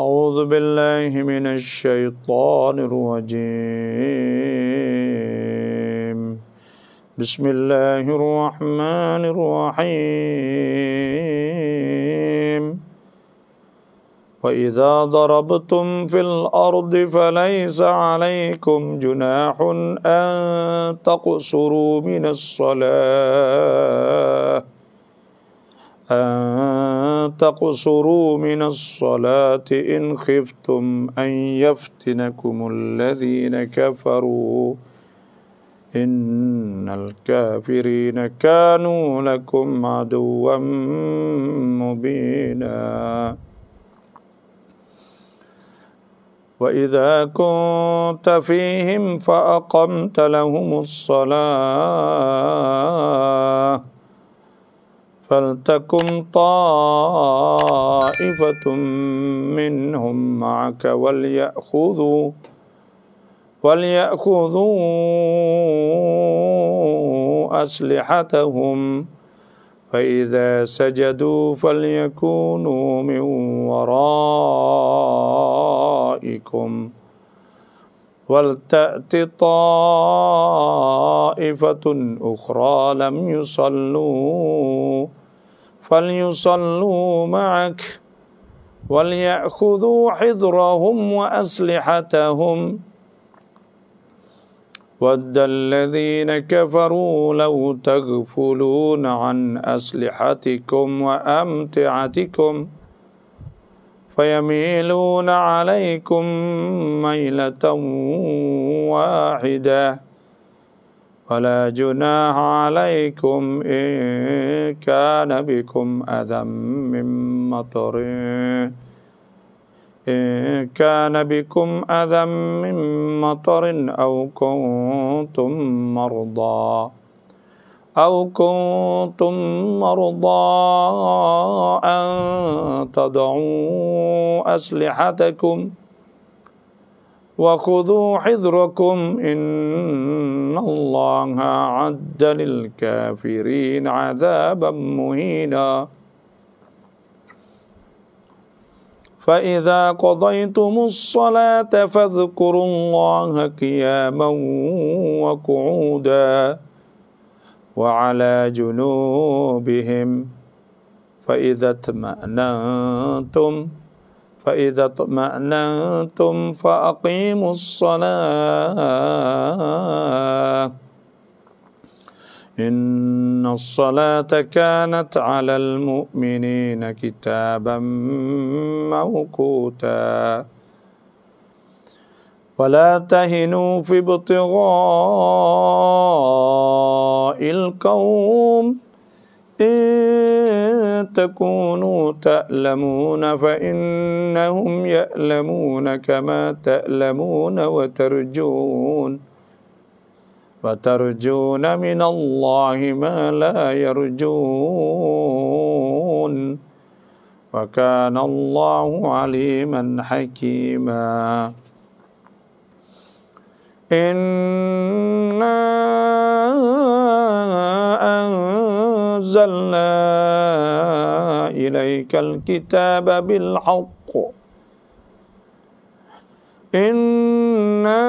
أعوذ بالله من الشيطان الرجيم بسم الله الرحمن الرحيم وإذا ضربتم في الأرض فليس عليكم جناح أن تقصروا من الصلاة أن تقصروا من الصلاة إن خفتم أن يفتنكم الذين كفروا إن الكافرين كانوا لكم عدوا مبينا وإذا كنت فيهم فأقمت لهم الصلاة فلتكن طائفة منهم معك وليأخذوا وليأخذوا أسلحتهم فإذا سجدوا فليكونوا من ورائكم ولتأت طائفة أخرى لم يصلوا فليصلوا معك وليأخذوا حذرهم وأسلحتهم ود الذين كفروا لو تغفلون عن أسلحتكم وأمتعتكم فيميلون عليكم ميلة واحدة ولا جناح عليكم إن كان بكم أذى من مطر إن كان بكم أذى من مطر أو كنتم مرضى أو كنتم مرضى أن تضعوا أسلحتكم ۖ وخذوا حذركم إن الله عد للكافرين عذابا مهينا فإذا قضيتم الصلاة فاذكروا الله قياما وقعودا وعلى جنوبهم فإذا اطمأننتم فإذا اطمأننتم فأقيموا الصلاة إن الصلاة كانت على المؤمنين كتابا موقوتا ولا تهنوا في ابتغاء القوم إن تكونوا تألمون فإنهم يألمون كما تألمون وترجون وترجون من الله ما لا يرجون وكان الله عليما حكيما إِنَّا أنزلنا إليك الكتاب بالحق إنا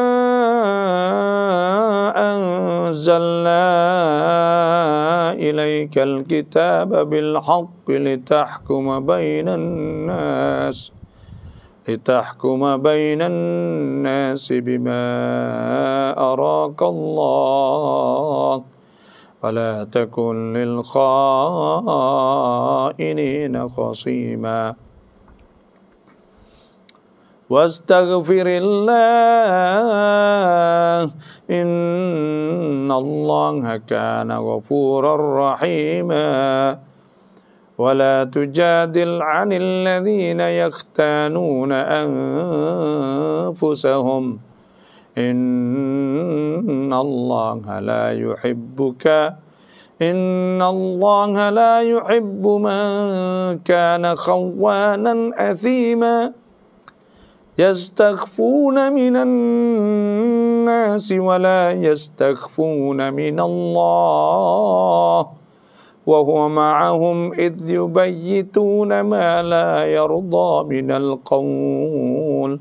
أنزلنا إليك الكتاب بالحق لتحكم بين الناس لتحكم بين الناس بما أراك الله ولا تكن للخائنين خصيما واستغفر الله إن الله كان غفورا رحيما ولا تجادل عن الذين يختانون أنفسهم إن الله لا يحبك إن الله لا يحب من كان خوانا أثيما يستخفون من الناس ولا يستخفون من الله وهو معهم إذ يبيتون ما لا يرضى من القول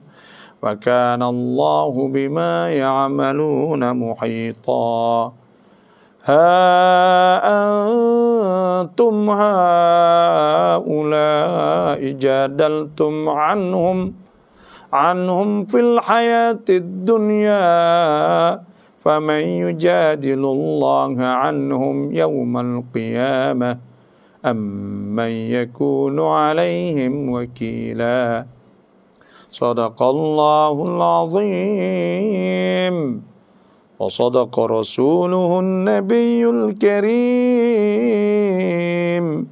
وكان الله بما يعملون محيطا ها أنتم هؤلاء جادلتم عنهم عنهم في الحياة الدنيا فمن يجادل الله عنهم يوم القيامة أم من يكون عليهم وكيلاً صدق الله العظيم وصدق رسوله النبي الكريم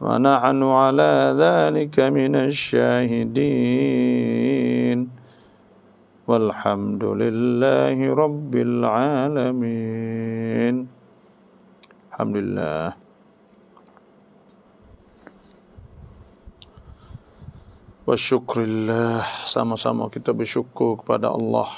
ونحن على ذلك من الشاهدين والحمد لله رب العالمين الحمد لله wa syukrillah sama-sama kita bersyukur kepada Allah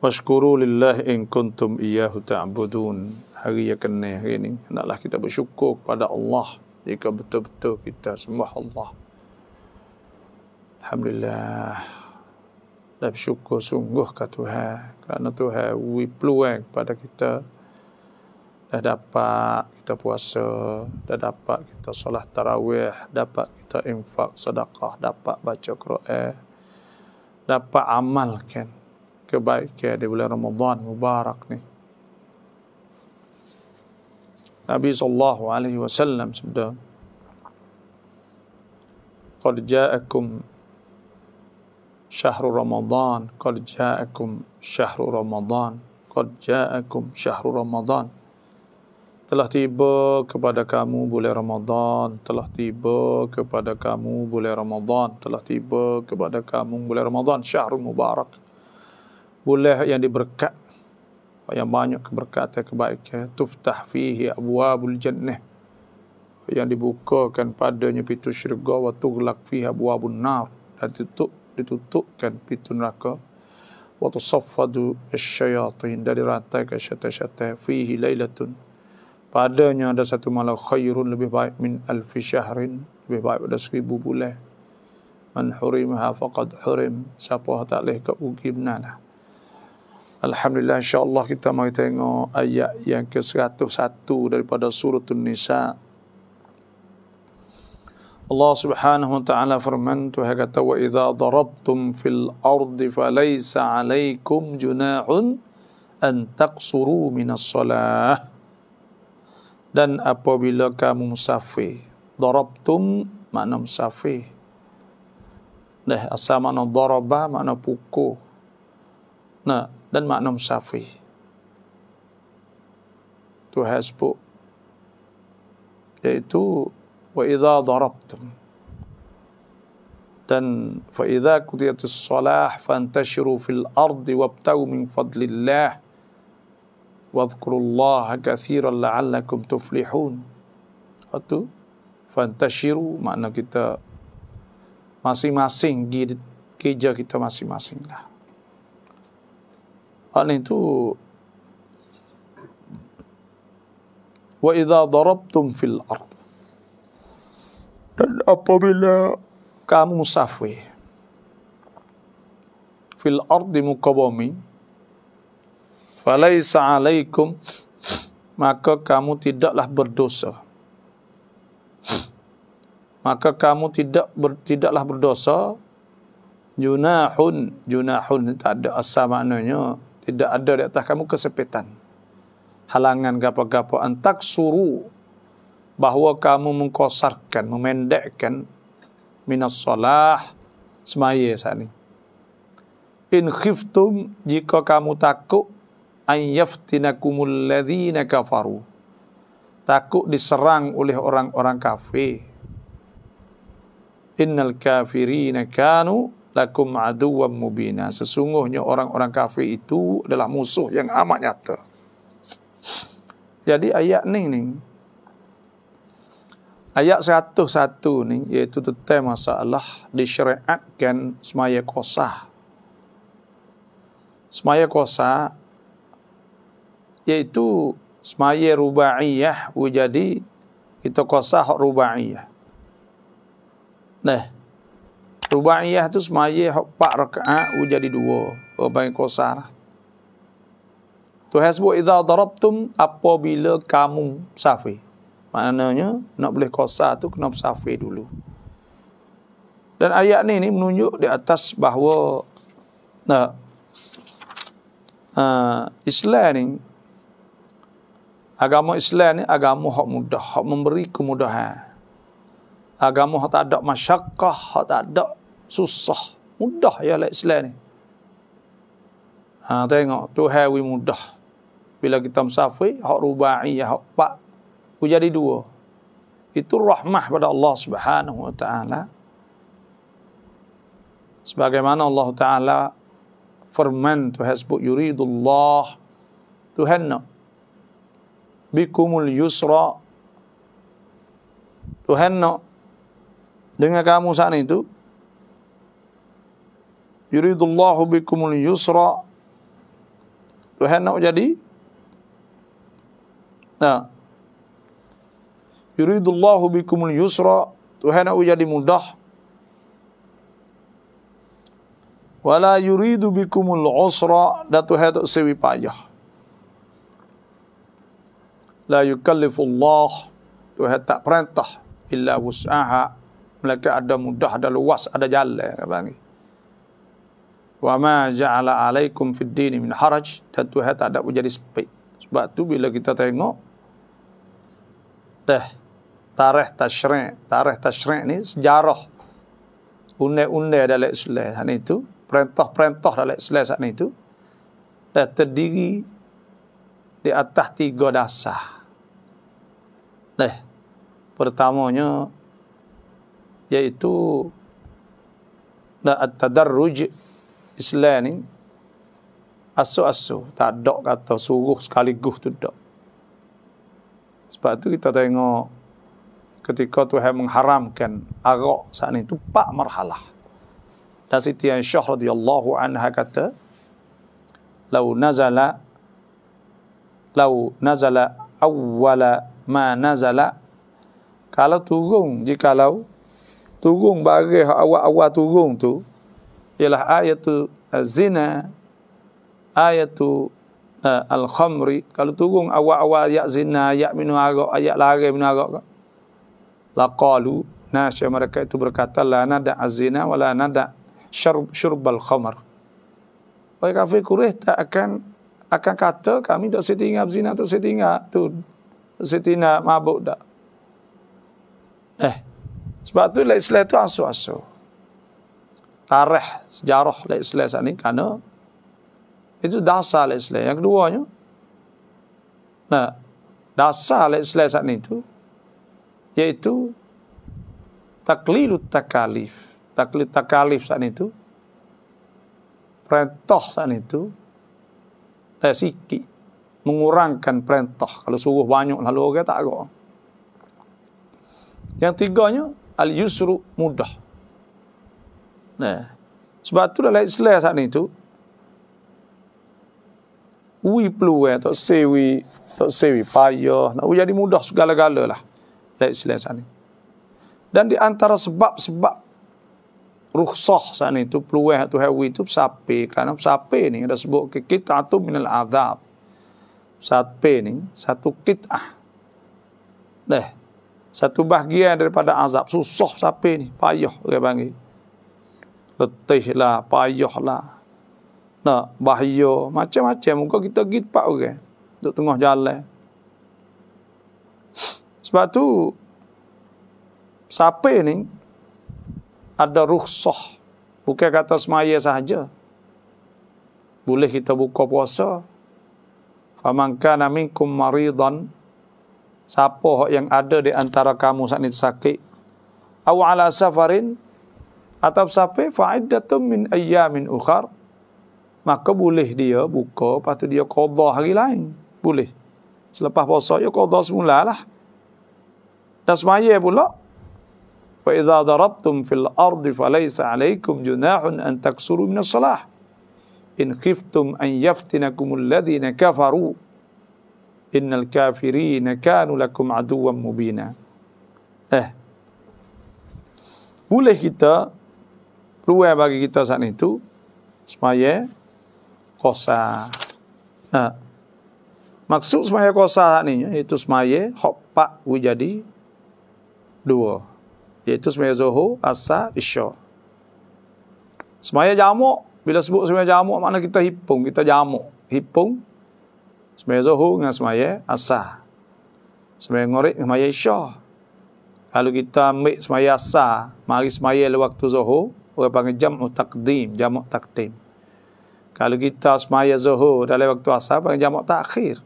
wa syukuru lillah in kuntum iyahu ta'budun hari yang kena hari ini hendaklah kita bersyukur kepada Allah jika betul-betul kita sembah Allah Alhamdulillah dan bersyukur sungguh ke Tuhan kerana Tuhan beri peluang kepada kita dah dapat kita puasa, dah dapat kita solat tarawih, dapat kita infak sedekah, dapat baca Quran, dapat amalkan kebaikan di bulan Ramadan mubarak ni. Nabi sallallahu alaihi wasallam sabda Qad ja'akum syahrul Ramadan, qad ja'akum syahrul Ramadan, qad ja'akum syahrul Ramadan. Qad ja telah tiba kepada kamu bulan Ramadan telah tiba kepada kamu bulan Ramadan telah tiba kepada kamu bulan Ramadan syahrul mubarak Boleh yang diberkat yang banyak keberkatan kebaikan tuftah fihi abwabul jannah yang dibukakan padanya pintu syurga wa tughlaq fihi abwabun nar dan ditutup ditutupkan pintu neraka wa tusaffadu asyayatin dari rantai ke syaitan-syaitan fihi lailatun padanya ada satu malam khairun lebih baik min alfi syahrin lebih baik pada seribu bulan man hurimha faqad hurim siapa tak boleh ke ugi benarlah Alhamdulillah insyaAllah kita mari tengok ayat yang ke-101 daripada surat Nisa Allah subhanahu wa ta'ala firman Tuhan kata wa idha darabtum fil ardi falaysa alaikum junahun an taqsuru minas salah Dan apabila kamu musafir. Darabtum makna musafir. Dah, asal makna daraba makna pukul. Nah, dan makna musafir. Tuhan sebut iaitu wa idza darabtum dan fa idza qudiyatish shalah fantashiru fil ardi wabtagu min fadlillah واذكروا الله كثيرا لعلكم تفلحون Waktu Fantashiru Makna kita Masing-masing Kerja kita masing-masing lah Makna itu Wa idha darabtum fil ard Dan apabila Kamu musafir Fil ard di muka bumi falaisa alaikum maka kamu tidaklah berdosa maka kamu tidak ber, tidaklah berdosa junahun junahun tak ada asal maknanya tidak ada di atas kamu kesepitan halangan gapo-gapo antak suru bahawa kamu mengkosarkan memendekkan minas solah semaya saat ini in khiftum jika kamu takut an yaftinakumul ladzina kafaru takut diserang oleh orang-orang kafir innal kafirin kanu lakum aduwwan mubina sesungguhnya orang-orang kafir itu adalah musuh yang amat nyata jadi ayat ni ni ayat 101 ni iaitu tentang masalah disyariatkan semaya kosah semaya kosah Yaitu semaya rubaiyah jadi itu kosah rubaiyah nah rubaiyah itu semaya pak rakaat jadi dua orang oh, kosah lah. tu hasbu idza darabtum apabila kamu safi maknanya nak boleh kosah tu kena safi dulu dan ayat ni ni menunjuk di atas bahawa nah, uh, Islam ni Agama Islam ni agama hak mudah, hak memberi kemudahan. Agama hak tak ada masyakah, hak tak ada susah. Mudah ya lah Islam ni. Ha, tengok, tu hewi mudah. Bila kita musafir, hak rubai, hak pak. Ku jadi dua. Itu rahmah pada Allah subhanahu wa ta'ala. Sebagaimana Allah ta'ala firman tu hasbuk yuridullah. Tuhan nak bikumul yusra Tuhan nak dengan kamu sana itu yuridullahu bikumul yusra Tuhan nak jadi nah yuridullahu bikumul yusra Tuhan nak jadi mudah wala yuridu bikumul usra datu Tuhan tak sewi payah la yukallifullah Tuhan tak perintah illa wus'aha mereka ada mudah ada luas ada jalan apa ni wa ma ja'ala alaikum fid din min haraj dan Tuhan tak ada menjadi sempit sebab tu bila kita tengok teh tarikh tasyri' tarikh tasyri' ni sejarah undang-undang dalam Islam sana itu perintah-perintah dalam Islam saat itu dah terdiri di atas tiga dasar Eh, pertamanya iaitu la at-tadarruj Islam ni asu-asu tak ada kata suruh guh tu tak. Sebab tu kita tengok ketika Tuhan mengharamkan arak saat ni tu pak marhalah. Dan Siti Aisyah radhiyallahu anha kata, "Lau nazala lau nazala awwala ma nazala kalau turun jikalau turun bagi awal-awal turun tu ialah ayat tu eh, zina ayat tu uh, eh, al khamri kalau turun awal-awal ayat zina ayat minum arak ayat lari minum arak laqalu nasya mereka itu berkata la nada azina wala nada syurb syurbal khamr oleh kafir kurih tak akan akan kata kami tak setinggal zina tak setinggal tu Siti nak mabuk tak? Eh. Sebab tu la islah tu asu-asu. Tarikh sejarah la islah saat ni. Kerana itu dasar la islah. Yang keduanya. Nah. Dasar la islah saat ni tu. Iaitu. Taklilu takalif. Taklilu takalif saat ni tu. Perintah saat ni tu. Eh, sikit mengurangkan perintah. Kalau suruh banyak lalu orang tak agak. Yang tiganya, al-yusru mudah. Nah, sebab tu dalam Islam saat ni tu, Ui perlu eh, tak sewi, tak sewi, payah, nak jadi mudah segala galalah Dalam Lihat selain sana. Dan di antara sebab-sebab ruhsah sana itu, peluang itu hewi itu, sapi. Kerana sapi ni, ada sebut kita tu minal azab. Saat P ini satu kit'ah. Dah. Satu bahagian daripada azab. Susah siapa ini Payuh dia panggil. Letih lah, payuh lah. Nak bahaya. Macam-macam. Muka kita pergi tempat orang. Okay? Duduk tengah jalan. Sebab tu, siapa ni, ada rukhsah. Bukan kata semaya saja. Boleh kita buka puasa, Faman kana minkum maridan siapa yang ada di antara kamu saat itu sakit atau ala safarin atau sampai fa iddatun min ayyamin ukhar maka boleh dia buka lepas tu dia qadha hari lain boleh selepas puasa dia ya qadha semula lah dan semaya pula fa idza darabtum fil ardi falaysa alaikum junahun an taksuru min as-salah in khiftum an yaftinakum alladhina kafaru innal kafirina kanu lakum aduwwan mubina eh boleh kita peluang bagi kita saat itu semaya kosa nah, maksud semaya kosa saat ini itu semaya hopak wujadi dua iaitu semaya zuhur asa isya semaya jamuk bila sebut semaya jamuk makna kita hipung, kita jamuk, hipung. Semaya zuhur dengan semaya asar. Semaya ngorik dengan semaya isya. Kalau kita ambil semaya asar, mari semaya lewat waktu zuhur, orang panggil jamu takdim, jamuk takdim. Kalau kita semaya zuhur dalam waktu asar, panggil jamuk takhir.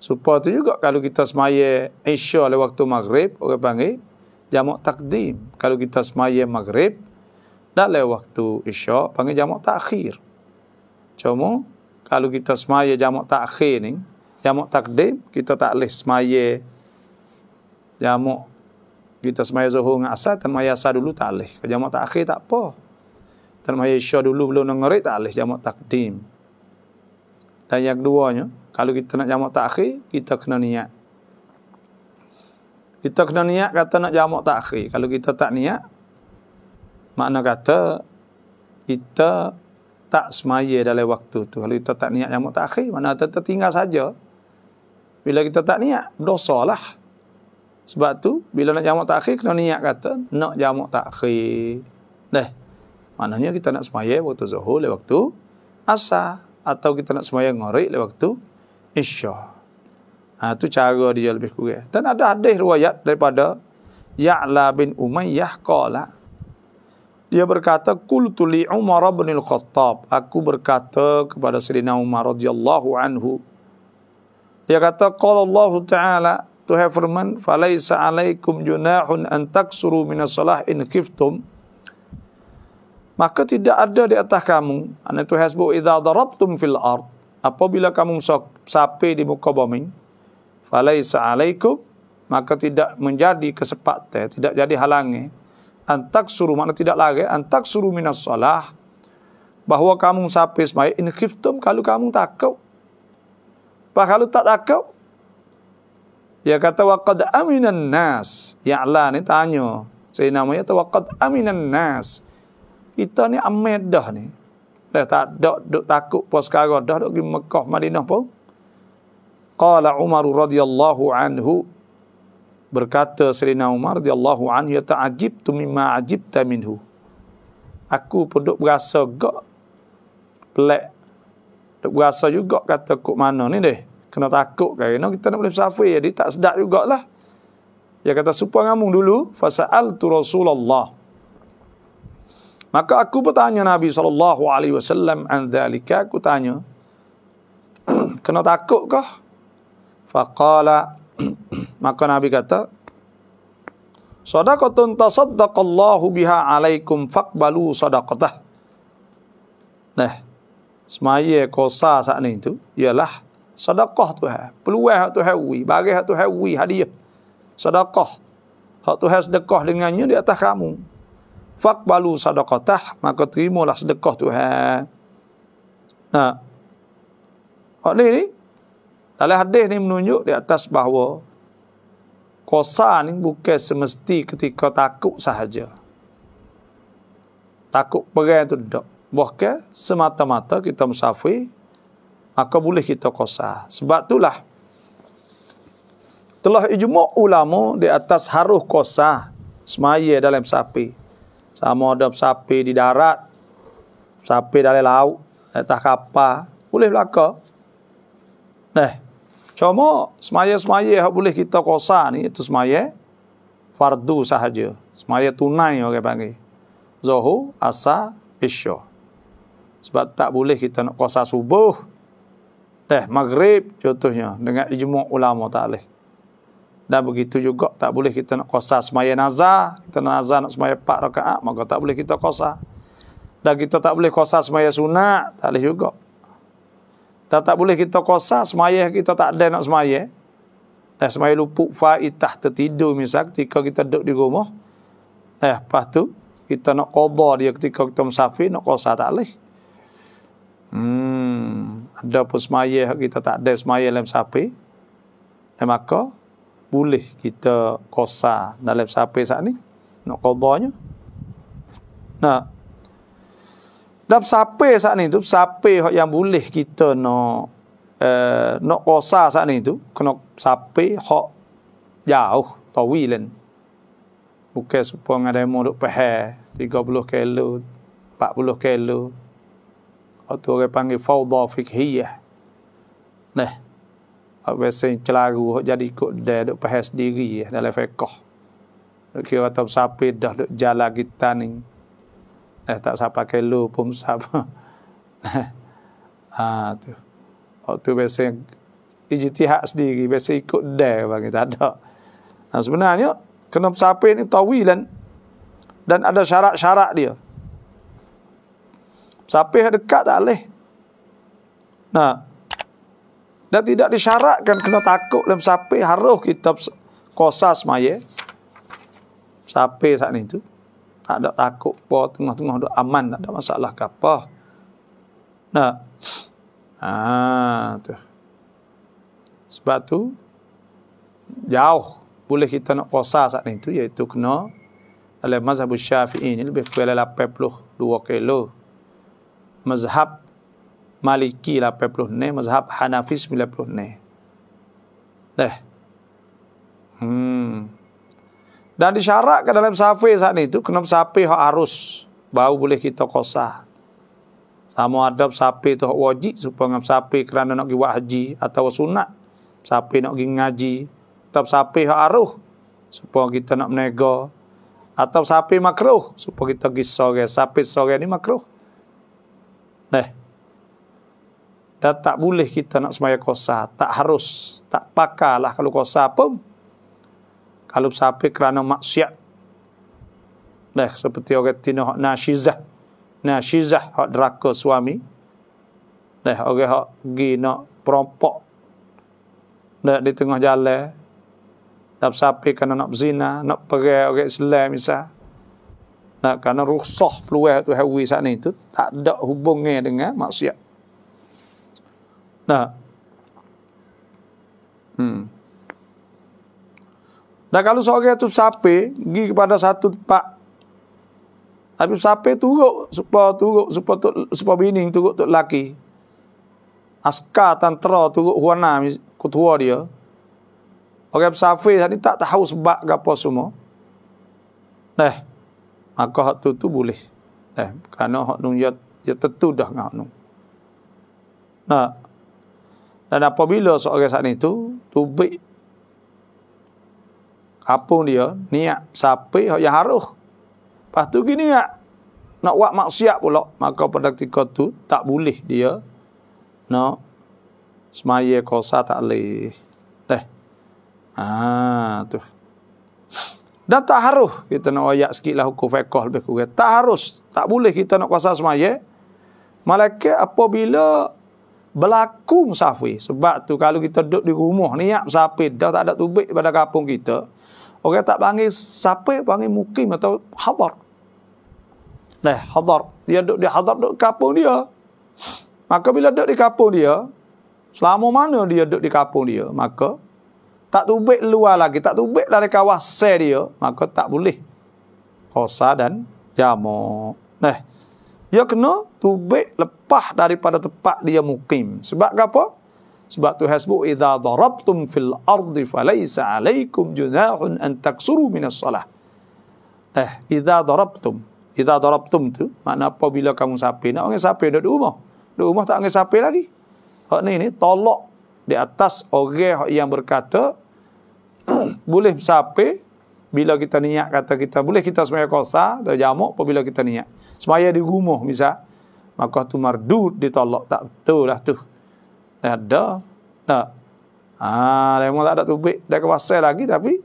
Supaya itu juga kalau kita semaya isya lewat waktu maghrib, orang panggil jamuk takdim. Kalau kita semaya maghrib, dalam waktu isyak panggil jamak takhir. Cuma kalau kita semaya jamak takhir ni, jamak takdim kita tak boleh semaya jamak kita semaya zuhur dengan dan termaya asar dulu tak boleh. Kalau jamak takhir tak apa. Termaya isyak dulu belum ngeri tak boleh jamak takdim. Dan yang keduanya, kalau kita nak jamak takhir, kita kena niat. Kita kena niat kata nak jamak takhir. Kalau kita tak niat, makna kata kita tak semaya dalam waktu tu kalau kita tak niat yang mutakhir mana kita tertinggal saja bila kita tak niat berdosa lah sebab tu bila nak jamak takhir kena niat kata nak jamak takhir deh maknanya kita nak semaya waktu zuhur lewat waktu asa atau kita nak semaya ngorek lewat waktu isya ha, tu cara dia lebih kurang dan ada hadis riwayat daripada Ya'la bin Umayyah qala dia berkata qultu li Umar bin Al-Khattab aku berkata kepada Sayyidina Umar radhiyallahu anhu dia kata qala Allah taala to have firman falaisa alaikum junahun an taksuru min as-salah in khiftum maka tidak ada di atas kamu anna tu hasbu idza darabtum fil ard apabila kamu sape di muka bumi falaisa alaikum maka tidak menjadi kesepakatan tidak jadi halangnya antak suruh mana tidak lagi antak suruh minas salah Bahawa kamu sampai semai in khiftum kalau kamu takut Pak kalau tak takut ya kata waqad aminan nas ya Allah ni tanya saya namanya tu waqad aminan nas kita ni amed dah ni dah tak dok dok takut pas sekarang dah dok di Mekah Madinah pun qala Umar radhiyallahu anhu berkata Serina Umar di Allahu an ya ta'ajib tu mimma ajibta minhu aku pun duk berasa gak pelak duk berasa juga kata kok mana ni deh kena takut kan no, kita nak boleh safi jadi tak sedap lah, dia kata supaya ngamung dulu fasal tu Rasulullah maka aku bertanya Nabi sallallahu alaihi wasallam an dhalika aku tanya kena takut kah faqala maka Nabi kata, Sadaqatun tasaddaqallahu biha alaikum faqbalu sadaqatah. Nah, semaya kosa saat ini itu, ialah sadaqah tu hai. Peluah tu hai bagi tu hai hadiah. Sadaqah. Hak tu hai sedekah dengannya di atas kamu. Faqbalu sadaqatah, maka terimalah sedekah tu hai. Nah, Hak ni ni, dalam hadis ni menunjuk di atas bahawa kuasa ni bukan semesti ketika takut sahaja. Takut perang itu tak. Bahkan semata-mata kita musafir, maka boleh kita kuasa. Sebab itulah telah ijma' ulama di atas haruh kuasa semaya dalam sapi. Sama ada sapi di darat, sapi dalam laut, tak kapal, boleh belaka. Nah, Cuma semaya-semaya yang boleh kita kosa ni itu semaya fardu sahaja. Semaya tunai orang okay, panggil. Zohu, asa, isya. Sebab tak boleh kita nak kosa subuh. Teh maghrib contohnya dengan ijma' ulama ta'alih. Dan begitu juga tak boleh kita nak kosa semaya nazar. Kita nazar nak semaya pak rakaat maka tak boleh kita kosa. Dan kita tak boleh kosa semaya sunat. Tak boleh juga. Tak tak boleh kita kosa semayah kita tak ada nak semayah. Eh, semayah lupuk fa'itah tertidur misal ketika kita duduk di rumah. Eh, lepas tu kita nak qadha dia ketika kita musafir nak qasa tak leh. Hmm, ada pun semayah kita tak ada semayah dalam sapi. Eh, maka boleh kita qasa dalam sapi saat ni. Nak qadhanya. Nah, dan sape saat ni tu, sape yang boleh kita nak uh, nak kosa saat ni tu, kena sape hak jauh, tawi lain. Bukan supaya dengan demo duk pahal, 30 kilo, 40 kilo. Atau orang panggil fawda fikhiyah. Nah, biasanya celaru jadi ikut dia duk pahal sendiri dalam fekoh. Kira-kira sape dah duk jalan kita ni. Eh, tak sapa ke lu pun sah. ha, tu. Waktu biasa ijtihad sendiri, biasa ikut dia bagi tak ada. Nah, sebenarnya kena siapa ni tawilan dan ada syarat-syarat dia. Sapih dekat tak leh. Nah. Dan tidak disyaratkan kena takut dalam sapih haruh kitab kosas maya. Sapih saat ni tu tak ada takut apa tengah-tengah duk aman tak ada masalah ke apa nak ha tu sebab tu jauh boleh kita nak puasa saat ni tu iaitu kena dalam mazhab Syafi'i ni lebih kurang 82 kilo mazhab Maliki 80 ni mazhab Hanafi 90 ni dah hmm dan disyarat ke dalam sapi saat itu, kena sapi yang harus. Bau boleh kita kosa. Sama ada sapi itu wajib, supaya dengan sapi kerana nak pergi haji atau sunat. sapi nak pergi ngaji. Atau sapi yang harus, supaya kita nak nego Atau sapi makruh, supaya kita pergi sore. Safir sore ni makruh. Nah, dan tak boleh kita nak semaya kosa. Tak harus. Tak pakalah kalau kosa pun kalau sampai kerana maksiat Nah, seperti orang tino hak nasizah. Nasizah hak deraka suami. Nah, orang hak gi nak perompok. Nah, di tengah jalan. Nak sapi kerana nak berzina, nak perai orang Islam misal. nak kerana rusah peluang tu hawi saat ni tu tak ada hubungnya dengan maksiat. Nah. Hmm. Nah kalau seorang itu sape, pergi kepada satu pak Tapi sape turuk, supa turuk, supa, tu, supa bini turuk tu laki. Askar tantra turuk huana ketua dia. Orang sape tadi tak tahu sebab ke apa semua. Eh, maka hak tu tu boleh. Eh, kerana hak nung ya, ya tentu dah dengan hak nung. Nah, dan apabila seorang saat itu, tubik Apung dia niat sapi yang haruh. Lepas tu gini niat. Nak buat maksiat pula. Maka pada ketika tu tak boleh dia. Nak semaya kosa tak boleh. Dah Ah ha, tu. Dan tak haruh. Kita nak ayak sikit lah hukum fekoh lebih kurang. Tak harus. Tak boleh kita nak kuasa semaya. Malaikat apabila berlaku safi Sebab tu kalau kita duduk di rumah niat musafir. Dah tak ada tubik pada kampung kita. Orang tak panggil siapa panggil mukim atau hadar. Nah, hadar. Dia duduk di hadar duduk kampung dia. Maka bila duduk di kampung dia, selama mana dia duduk di kampung dia, maka tak tubik luar lagi, tak tubik dari kawasan dia, maka tak boleh. Kosa dan jamuk. Nah, dia kena tubik lepas daripada tempat dia mukim. Sebab apa? Sebab tu hasbuk idza darabtum fil ardi falaysa alaikum junahun an taksuru minas salah. Eh, idza darabtum. Idza darabtum tu makna apabila kamu sape, nak orang sape duduk di rumah. Duduk rumah tak orang sape lagi. Hak ni ni tolak di atas orang yang berkata boleh sape bila kita niat kata kita boleh kita semaya kosa atau jamuk apabila kita niat. Semaya di rumah misal maka tu mardud ditolak tak betul lah tu ada tak ah ha, lemo tak ada tubik dia kuasa lagi tapi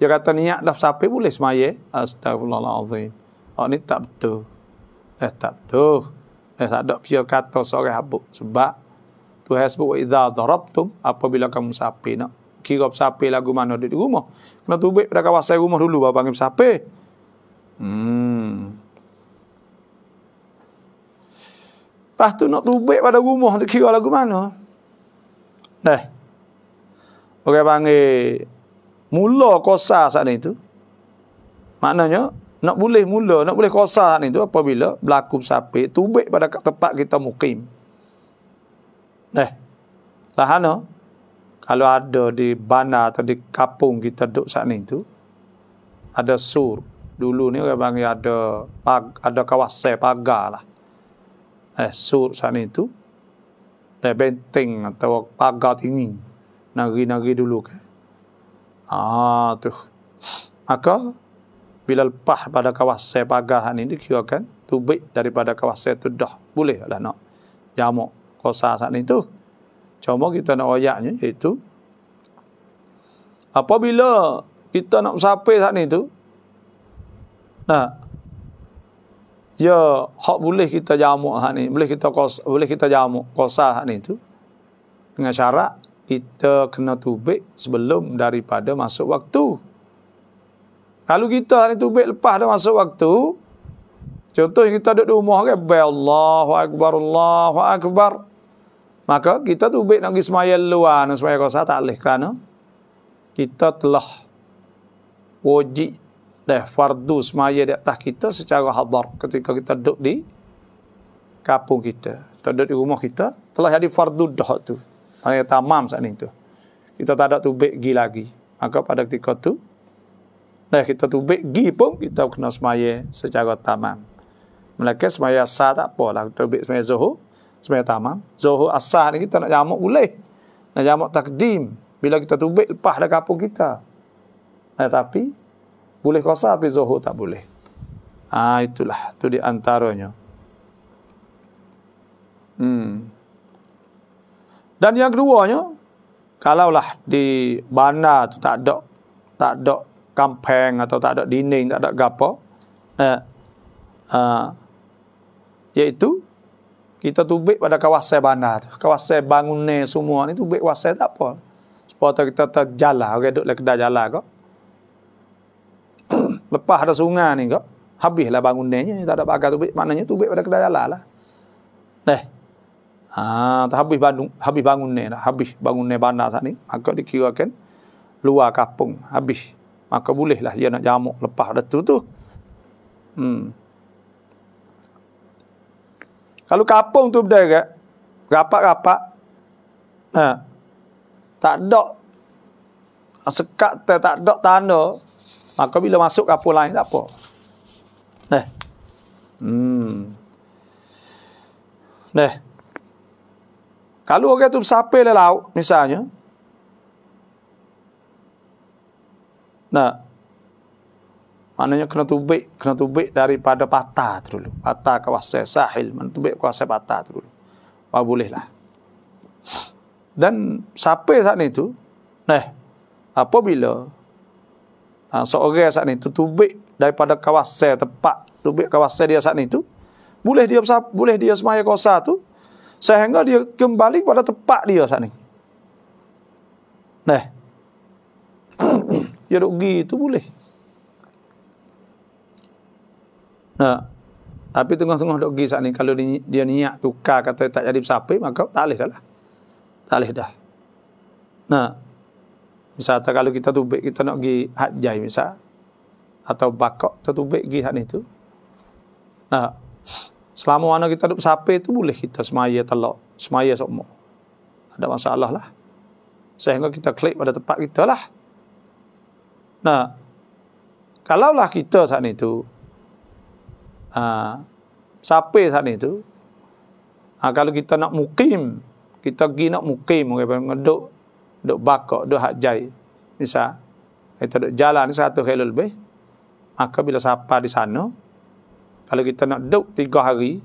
dia kata niat dah sampai boleh semaya astagfirullahalazim oh ni tak betul eh tak betul eh tak ada dia kata sore habuk sebab tu hasbu idza darabtum apabila kamu sapi nak kira sapi lagu mana di rumah kena tubik pada kawasan rumah dulu baru panggil sapi. hmm Lepas tu nak tubik pada rumah tu kira lagu mana. Dah. Orang panggil mula kosa saat itu. Maknanya nak boleh mula, nak boleh kosa saat itu apabila berlaku sapi tubik pada tempat kita mukim. Dah. Lahana kalau ada di bana atau di kampung kita duduk saat itu ada sur dulu ni orang panggil ada ada kawasan pagar lah eh, sur sana itu eh, benteng atau pagar tinggi nagi-nagi dulu ke kan. ah tu maka bila lepas pada kawasan pagar ini kira kan tubik daripada kawasan itu dah boleh lah nak jamuk kosa sana itu cuma kita nak wayaknya iaitu apabila kita nak sampai sana itu nah ya hak boleh kita jamuk hak ni boleh kita kos boleh kita jamuk kosa hak ni tu dengan syarat kita kena tubik sebelum daripada masuk waktu kalau kita hak ni tubik lepas dah masuk waktu contoh kita duduk di rumah kan bai Allahu akbar Allahu akbar maka kita tubik nak pergi semayal luar nak semayal kosa tak boleh kerana kita telah wajib Dah fardu semaya di atas kita secara hadar ketika kita duduk di kapung kita. Kita duduk di rumah kita, telah jadi fardu dah tu. Maksudnya tamam saat ni tu. Kita tak ada tubik gi lagi. Maka pada ketika tu, dah kita tubik gi pun kita kena semaya secara tamam. Mereka semaya asal tak apa lah. Kita tubik semaya zuhur, semaya tamam. Zuhur asal ni kita nak jamuk boleh. Nak jamuk takdim. Bila kita tubik lepas dah kapung kita. Eh, tapi boleh kosa tapi zuhur tak boleh. Ah itulah. tu di antaranya. Hmm. Dan yang keduanya, kalaulah di bana tu tak ada tak ada kampeng atau tak ada dinding, tak ada gapo. Eh, uh, iaitu kita tubik pada kawasan bana, tu. Kawasan bangunan semua ni tubik kawasan tak apa. Sepatutnya kita terjala, orang okay, duduklah kedai jala kok lepas ada sungai ni kak habislah bangunannya tak ada bakar tubik maknanya tubik pada kedai jalan lah dah eh. ha, tak habis bangun habis bangunannya dah habis bangunannya bandar saat ni maka dikirakan luar kampung habis maka boleh lah dia nak jamuk lepas dah tu tu hmm. kalau kampung tu berdaya kak rapat-rapat ha, tak ada sekat tak ada tanda Maka ah, bila masuk kapur lain tak apa. Neh. Hmm. Neh. Kalau orang tu sampai le laut misalnya. Nah. Maknanya kena tubik, kena tubik daripada patah tu dulu. Patah kawasan sahil, mana tubik kawasan patah tu dulu. Apa bolehlah. Dan sampai saat ni tu, neh. Apabila Ha, seorang saat ni tertubik daripada kawasan tepat tubik kawasan dia saat itu boleh dia boleh dia semaya kosa tu sehingga dia kembali pada tempat dia saat ini. nah dia duk pergi tu boleh nah ha. tapi tengah-tengah duk pergi saat ini kalau dia, dia niat tukar kata tak jadi bersapai maka tak boleh dah lah tak boleh dah nah Misalnya kalau kita tubik kita nak pergi hajai misal atau bakok kita tubik pergi hak itu. Nah, selama mana kita duduk sape itu boleh kita semaya telok, semaya sokmo. Ada masalah lah. Sehingga kita klik pada tempat kita lah. Nah, kalaulah kita saat itu uh, ah, sampai saat itu, uh, ah, kalau kita nak mukim, kita pergi nak mukim, okay, ngeduk duk bakok, duk hak jai. bisa kita duk jalan satu kilo lebih, maka bila sapa di sana, kalau kita nak duk tiga hari,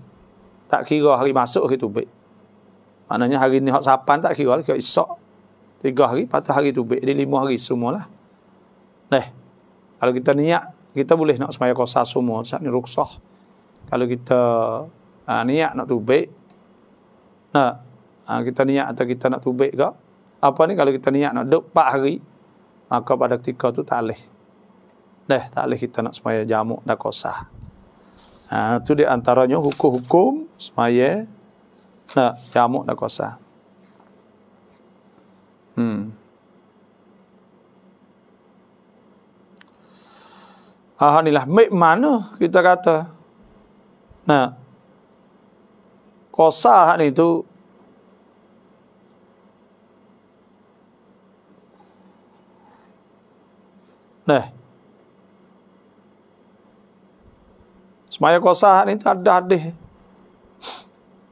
tak kira hari masuk hari tubik. Maknanya hari ni hak sapan tak kira, lah, kira esok tiga hari, patah hari tubik. Jadi lima hari semualah. Nah, kalau kita niat, kita boleh nak semaya kosa semua, saat ni ruksah. Kalau kita uh, niat nak tubik, nah, uh, kita niat atau kita nak tubik ke, apa ni kalau kita niat nak duduk 4 hari maka pada ketika tu tak boleh dah tak boleh kita nak semaya jamuk dah kosah ha, tu di antaranya hukum-hukum semaya nak ha, jamuk dah kosah hmm Alhamdulillah, mik mana kita kata? Nah, kosa hak ni tu Nah. Semaya kosah ni tak ada hadis.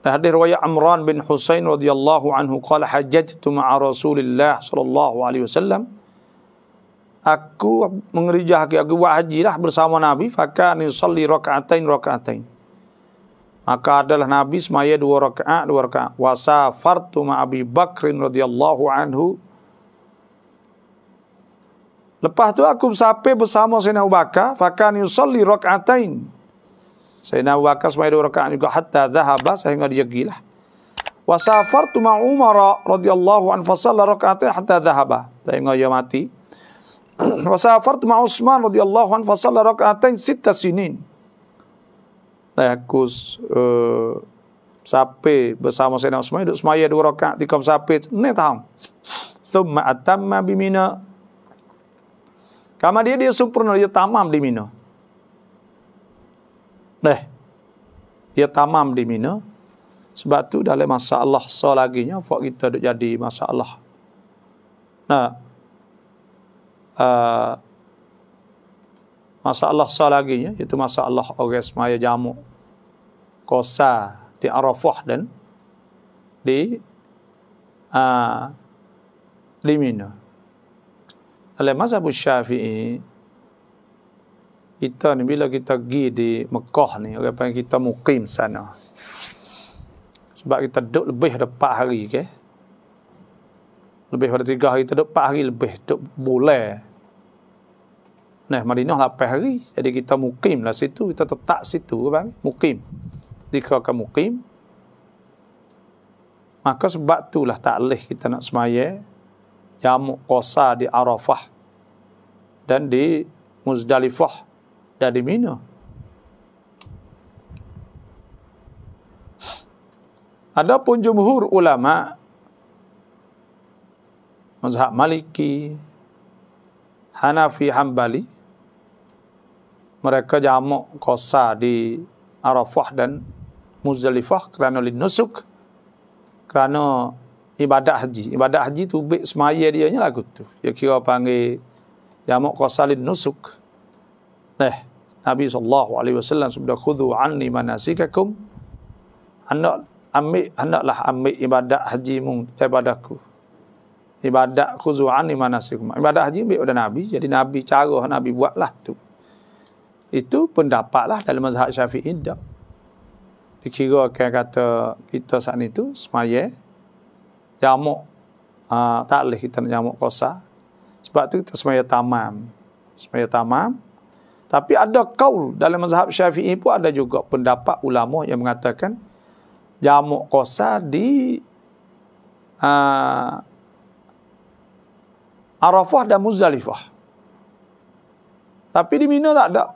Nah, hadis riwayat Amran bin Husain radhiyallahu anhu qala hajjatu ma'a Rasulillah sallallahu alaihi wasallam. Aku mengerjah aku, aku buat haji lah bersama Nabi fakani salli rakaatain rakaatain. Maka adalah Nabi semaya dua rakaat dua rakaat. Wasafartu ma'abi Bakrin radhiyallahu anhu Lepas tu aku bersapir bersama Sayyidina Abu Bakar. Fakan yusalli rak'atain. Sayyidina Abu Bakar semuanya dua rak'at juga. Hatta zahaba sehingga dia gila. Wasafartu ma'umara radiyallahu anfa salla rak'atain hatta zahaba. Tengok dia mati. Wasafartu ma'usman radiyallahu anfa salla rak'atain sitta sinin. Saya aku uh, bersama Sayyidina Usman. Duduk semuanya dua rak'at. Tikam sapi. Ini tahu. Thumma atamma bimina Kama dia dia sempurna, dia tamam di mino. Dah. Dia tamam di mino. Sebab tu dalam masa Allah sah lagi nya, fak kita dok jadi masa Allah. Nah. Uh, masa Allah sah lagi nya, itu masa Allah orang semaya jamu. Kosa di Arafah dan di uh, di mino oleh mazhab syafi'i kita ni bila kita pergi di Mekah ni orang panggil kita mukim sana sebab kita duduk lebih daripada 4 hari ke okay? lebih pada 3 hari kita duduk 4 hari lebih duduk boleh Nah, Madinah 8 hari. Jadi kita mukim lah situ. Kita tetap situ, bang. Mukim. Jika akan mukim, maka sebab itulah tak boleh kita nak semayah jam qasa di Arafah dan di Muzdalifah dan di Mina. pun jumhur ulama mazhab Maliki, Hanafi, Hambali mereka jamak qasa di Arafah dan Muzdalifah kerana linusuk kerana ibadat haji. Ibadat haji tu baik semaya dia nya lagu tu. Dia kira panggil jamak qasalin nusuk. Nah, Nabi sallallahu alaihi wasallam sabda khudhu anni manasikakum. Hendak ambil hendaklah ambil ibadat haji mu ibadatku. Ibadat khudhu anni manasikum. Ibadat haji ambil pada Nabi. Jadi Nabi cara Nabi buatlah tu. Itu pendapatlah dalam mazhab Syafi'i dak. Dikira kata kita saat itu semaya nyamuk uh, ha, talih kita nak nyamuk kosa sebab tu kita semaya tamam semaya tamam tapi ada kaul dalam mazhab syafi'i pun ada juga pendapat ulama yang mengatakan jamuk kosa di uh, Arafah dan Muzdalifah. Tapi di Mina tak ada.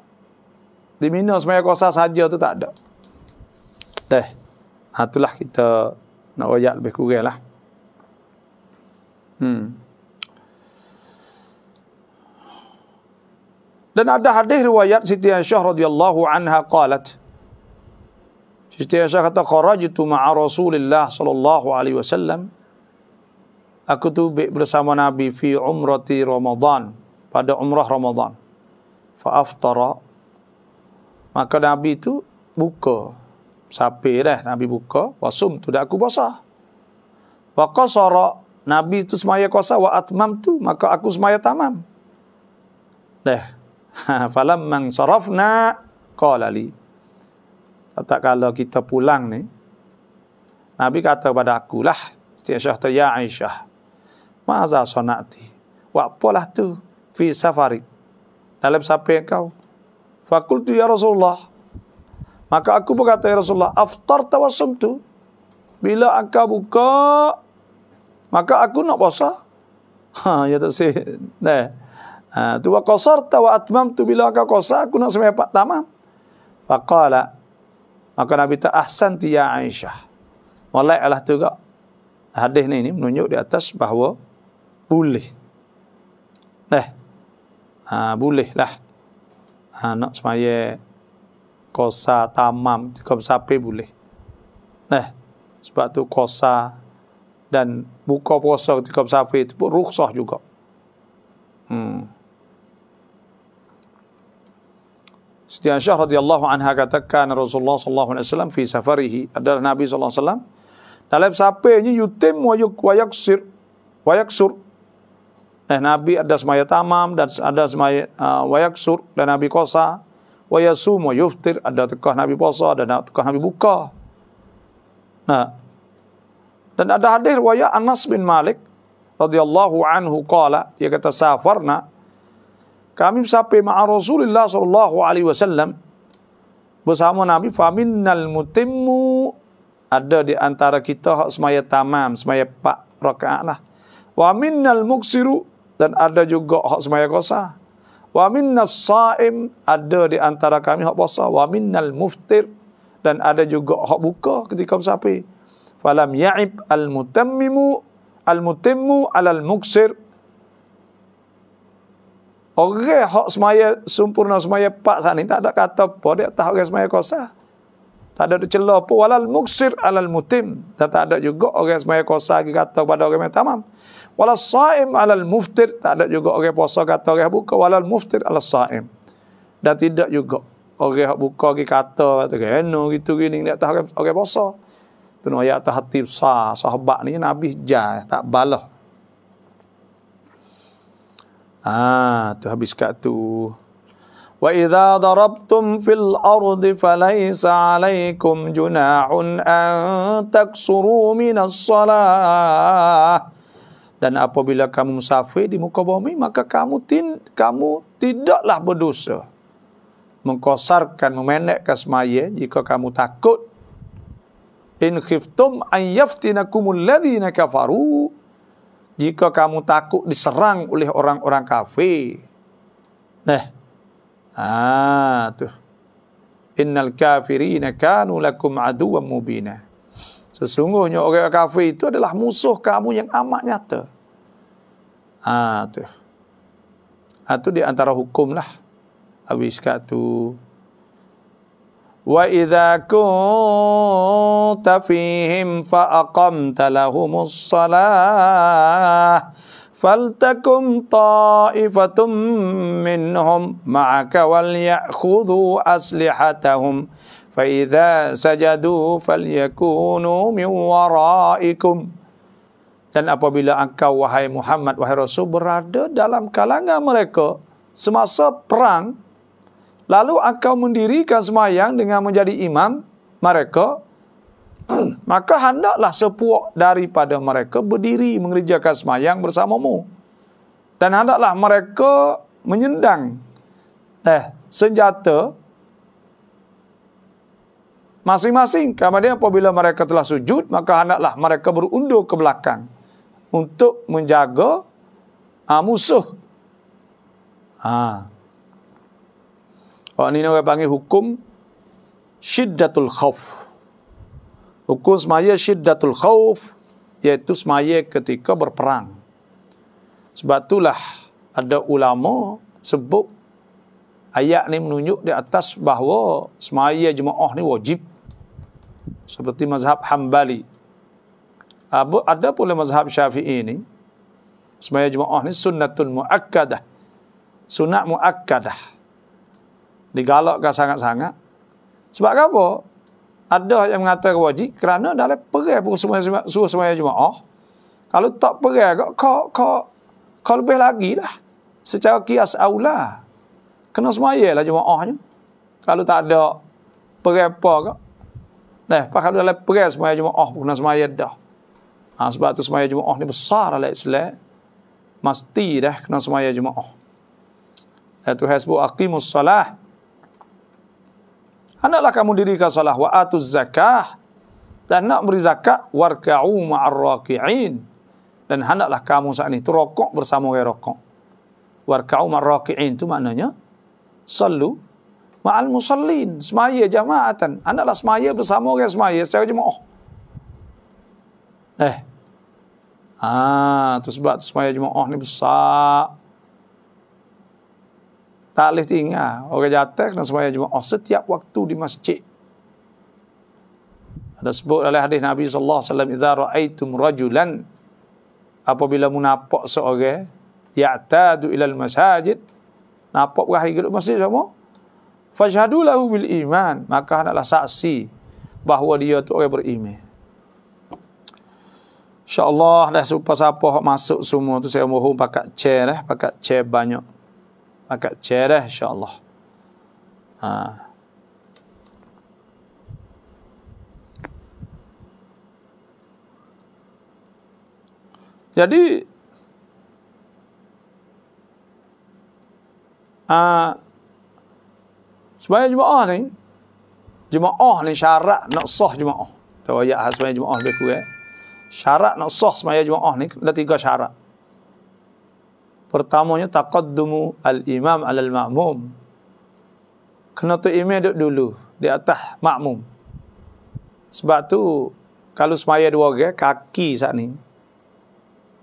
Di Mina semaya kosa saja tu tak ada. Teh, ha, itulah kita nak wajak lebih kurang lah. Hmm. Dan ada hadis riwayat Siti Aisyah radhiyallahu anha qalat Siti Aisyah kata kharajtu ma'a Rasulillah sallallahu alaihi wasallam Aku tu bersama Nabi fi umrati Ramadan pada umrah Ramadan. Fa aftara maka Nabi tu buka sapi dah Nabi buka wasum tu dah aku puasa. Wa qasara Nabi itu semaya kuasa wa atmam tu maka aku semaya tamam. Dah. Falam mang sarafna qalali. Tak kalau kita pulang ni. Nabi kata kepada aku lah. Setiap syah tu ya Aisyah. Masa sonati. Wa apalah tu. Fi safari. Dalam siapa kau. Fakultu ya Rasulullah. Maka aku berkata ya Rasulullah. Aftar tawasum tu. Bila engkau buka maka aku nak puasa ha ya tak sih nah ha tu wa qasarta wa atmamtu bila aku qasa aku nak sempat tamam faqala maka nabi ta ahsan ti ya aisyah walai alah tu gak hadis ni ni menunjuk di atas bahawa boleh nah ha boleh lah ha nak semaya qasa tamam kalau sampai boleh nah sebab tu qasa dan buka puasa ketika bersafir itu rukhsah juga. Hmm. Siti Aisyah radhiyallahu anha katakan Rasulullah sallallahu alaihi wasallam fi safarihi adalah Nabi sallallahu alaihi wasallam dalam sapenya yutim wa yuk wa yaksir wa yaksur. Eh, Nabi ada semaya tamam dan ada semaya uh, wa yaksur dan Nabi kosa wa yasum wa yuftir ada tekah Nabi posa, ada tekah Nabi buka. Nah, dan ada hadis riwayat Anas bin Malik radhiyallahu anhu qala dia kata safarna kami sampai ma'a Rasulullah sallallahu alaihi wasallam bersama Nabi faminnal mutimmu ada di antara kita hak semaya tamam semaya pak rakaat lah wa minnal muksiru dan ada juga hak semaya kosa wa minnas saim ada di antara kami hak puasa wa minnal muftir dan ada juga hak buka ketika bersapai falam ya'ib al-mutammimu al-mutimmu alal muksir orang hok semaya sempurna semaya pak sana tak ada kata apa dia tak orang semaya kosa tak ada celah apa walal muksir alal mutim dan tak ada juga orang semaya kosa lagi kata pada orang yang tamam walal sa'im alal muftir tak ada juga orang puasa kata orang buka walal muftir alal sa'im dan tidak juga orang buka lagi kata kata kena gitu gini tak tahu orang puasa Tuna ayat atas hati besar sahabat ni Nabi hijai tak balah. Ha, ah tu habis kat tu. Wa idza darabtum fil ardi falaysa alaikum junahun an taksuru min salah Dan apabila kamu musafir di muka bumi maka kamu tin kamu tidaklah berdosa mengkosarkan memendekkan semaya jika kamu takut In khiftum an yaftinakumul ladhina kafaru. Jika kamu takut diserang oleh orang-orang kafir. Nah. Ah, tu. Innal kafirina kanu lakum aduwwan mubina. Sesungguhnya orang kafir itu adalah musuh kamu yang amat nyata. Ah, tu. Ah, tu di antara hukum lah. Habis kat tu. وإذا كنت فيهم فأقمت لهم الصلاة فلتكن طائفة منهم معك وليأخذوا أسلحتهم فإذا سجدوا فليكونوا من ورائكم Dan apabila engkau wahai Muhammad wahai Rasul berada dalam kalangan mereka semasa perang lalu engkau mendirikan semayang dengan menjadi imam mereka, maka hendaklah sepuak daripada mereka berdiri mengerjakan semayang bersamamu. Dan hendaklah mereka menyendang eh, senjata masing-masing. Kemudian apabila mereka telah sujud, maka hendaklah mereka berundur ke belakang untuk menjaga ah, musuh. Ah. Hak ni orang panggil hukum syiddatul khauf. Hukum semaya syiddatul khauf iaitu semaya ketika berperang. Sebab itulah ada ulama sebut ayat ni menunjuk di atas bahawa semaya jemaah ni wajib. Seperti mazhab Hanbali. Abu ada pula mazhab Syafi'i ni semaya jemaah ni sunnatun muakkadah. Sunat muakkadah. Sunat muakkadah digalakkan sangat-sangat. Sebab apa? Ada yang mengatakan wajib kerana dalam perai pun semua semua suruh semua oh. Kalau tak perai kok kau kau kau lebih lagi lah. Secara kias aula. Kena semua lah jemaahnya. Kalau tak ada perai apa kok. Nah, pak kalau dalam perai semua jemaah pun kena semua dah. Ha, sebab tu semua jemaah ni besar dalam Islam. Mesti dah kena semua jemaah. Itu hasbu aqimus salah. Hendaklah kamu dirikan salah wa atuz zakah dan nak beri zakat warka'u ma'ar raki'in dan hendaklah kamu saat itu rokok bersama orang rokok. Warka'u ma'ar raki'in itu maknanya sallu ma'al musallin, semaya jama'atan. Hendaklah semaya bersama orang semaya secara jemaah. Eh. Ah, tu sebab tu semaya jemaah ni besar. Tak boleh tinggal. Orang jatuh kena semayang Jumaat oh, setiap waktu di masjid. Ada sebut oleh hadis Nabi sallallahu alaihi wasallam idza ra'aitum rajulan apabila munapak seorang ya'tadu ila al-masajid napak berah di masjid semua. fashhadu lahu bil iman maka hendaklah saksi bahawa dia tu orang beriman. InsyaAllah dah supaya siapa masuk semua tu saya mohon pakat chair eh, pakat chair banyak agak cerah insyaAllah. Ha. Jadi, ha, sebagai jemaah ni, jemaah ni syarat nak sah jemaah. Tahu ayat sebagai jemaah lebih kurang. Syarat nak sah sebagai jemaah ni, ada tiga syarat. Pertamanya taqaddumu al-imam alal ma'mum. Kena tu imam duduk dulu di atas makmum. Sebab tu kalau semaya dua orang kaki saat ni.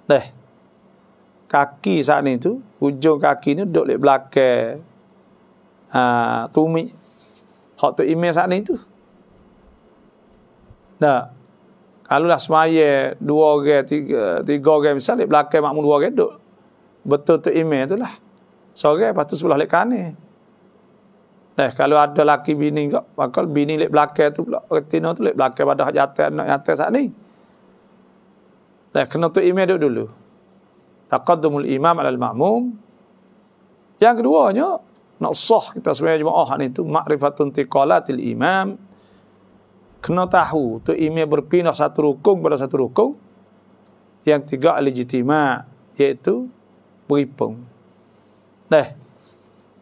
Dah. Kaki saat ni tu hujung kaki ni duduk di belakang. Ha, tumik. Hak tu imam saat ni tu. Dah. Kalau lah semaya dua orang, tiga, tiga orang misalnya belakang makmum dua orang duduk betul tu email tu lah. Sore lepas tu sebelah lek kane. Eh kalau ada laki bini kak, maka bini lek belakang tu pula, retina tu lek belakang pada jatuh anak nyata saat ni. Eh kena tu email duk dulu. Taqaddumul imam alal ma'mum. Yang keduanya, nak soh kita semua jemaah ni tu, ma'rifatun tiqalatil imam. Kena tahu tu imam berpindah satu rukung pada satu rukung. Yang tiga, alijitima. Iaitu, Buipung, Deh.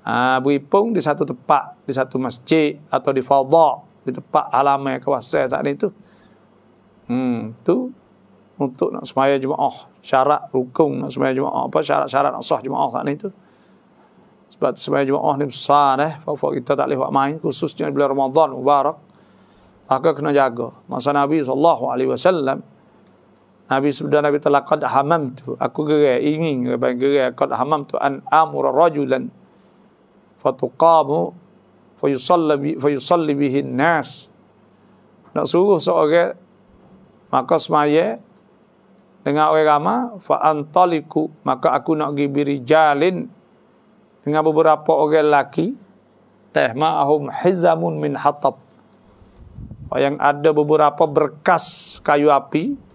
Ha, ah, beripung di satu tempat, di satu masjid atau di fadha, di tempat halaman kawasan tak ni tu. Hmm, tu untuk nak semaya oh syarat rukun nak semaya jemaah, apa syarat-syarat nak sah oh tak ni tu. Sebab tu semaya oh ni besar deh, fadha kita tak boleh buat main khususnya bila Ramadan mubarak. Maka kena jaga. Masa Nabi sallallahu alaihi wasallam Nabi sudah Nabi telah qad tu Aku gerai ingin kepada gerai qad tu an amura rajulan fatuqamu fayusalli fayusalli bihi nas. Nak suruh seorang maka semaya dengan orang ramai fa antaliku maka aku nak pergi biri jalin dengan beberapa orang lelaki teh ma'hum hizamun min hatab yang ada beberapa berkas kayu api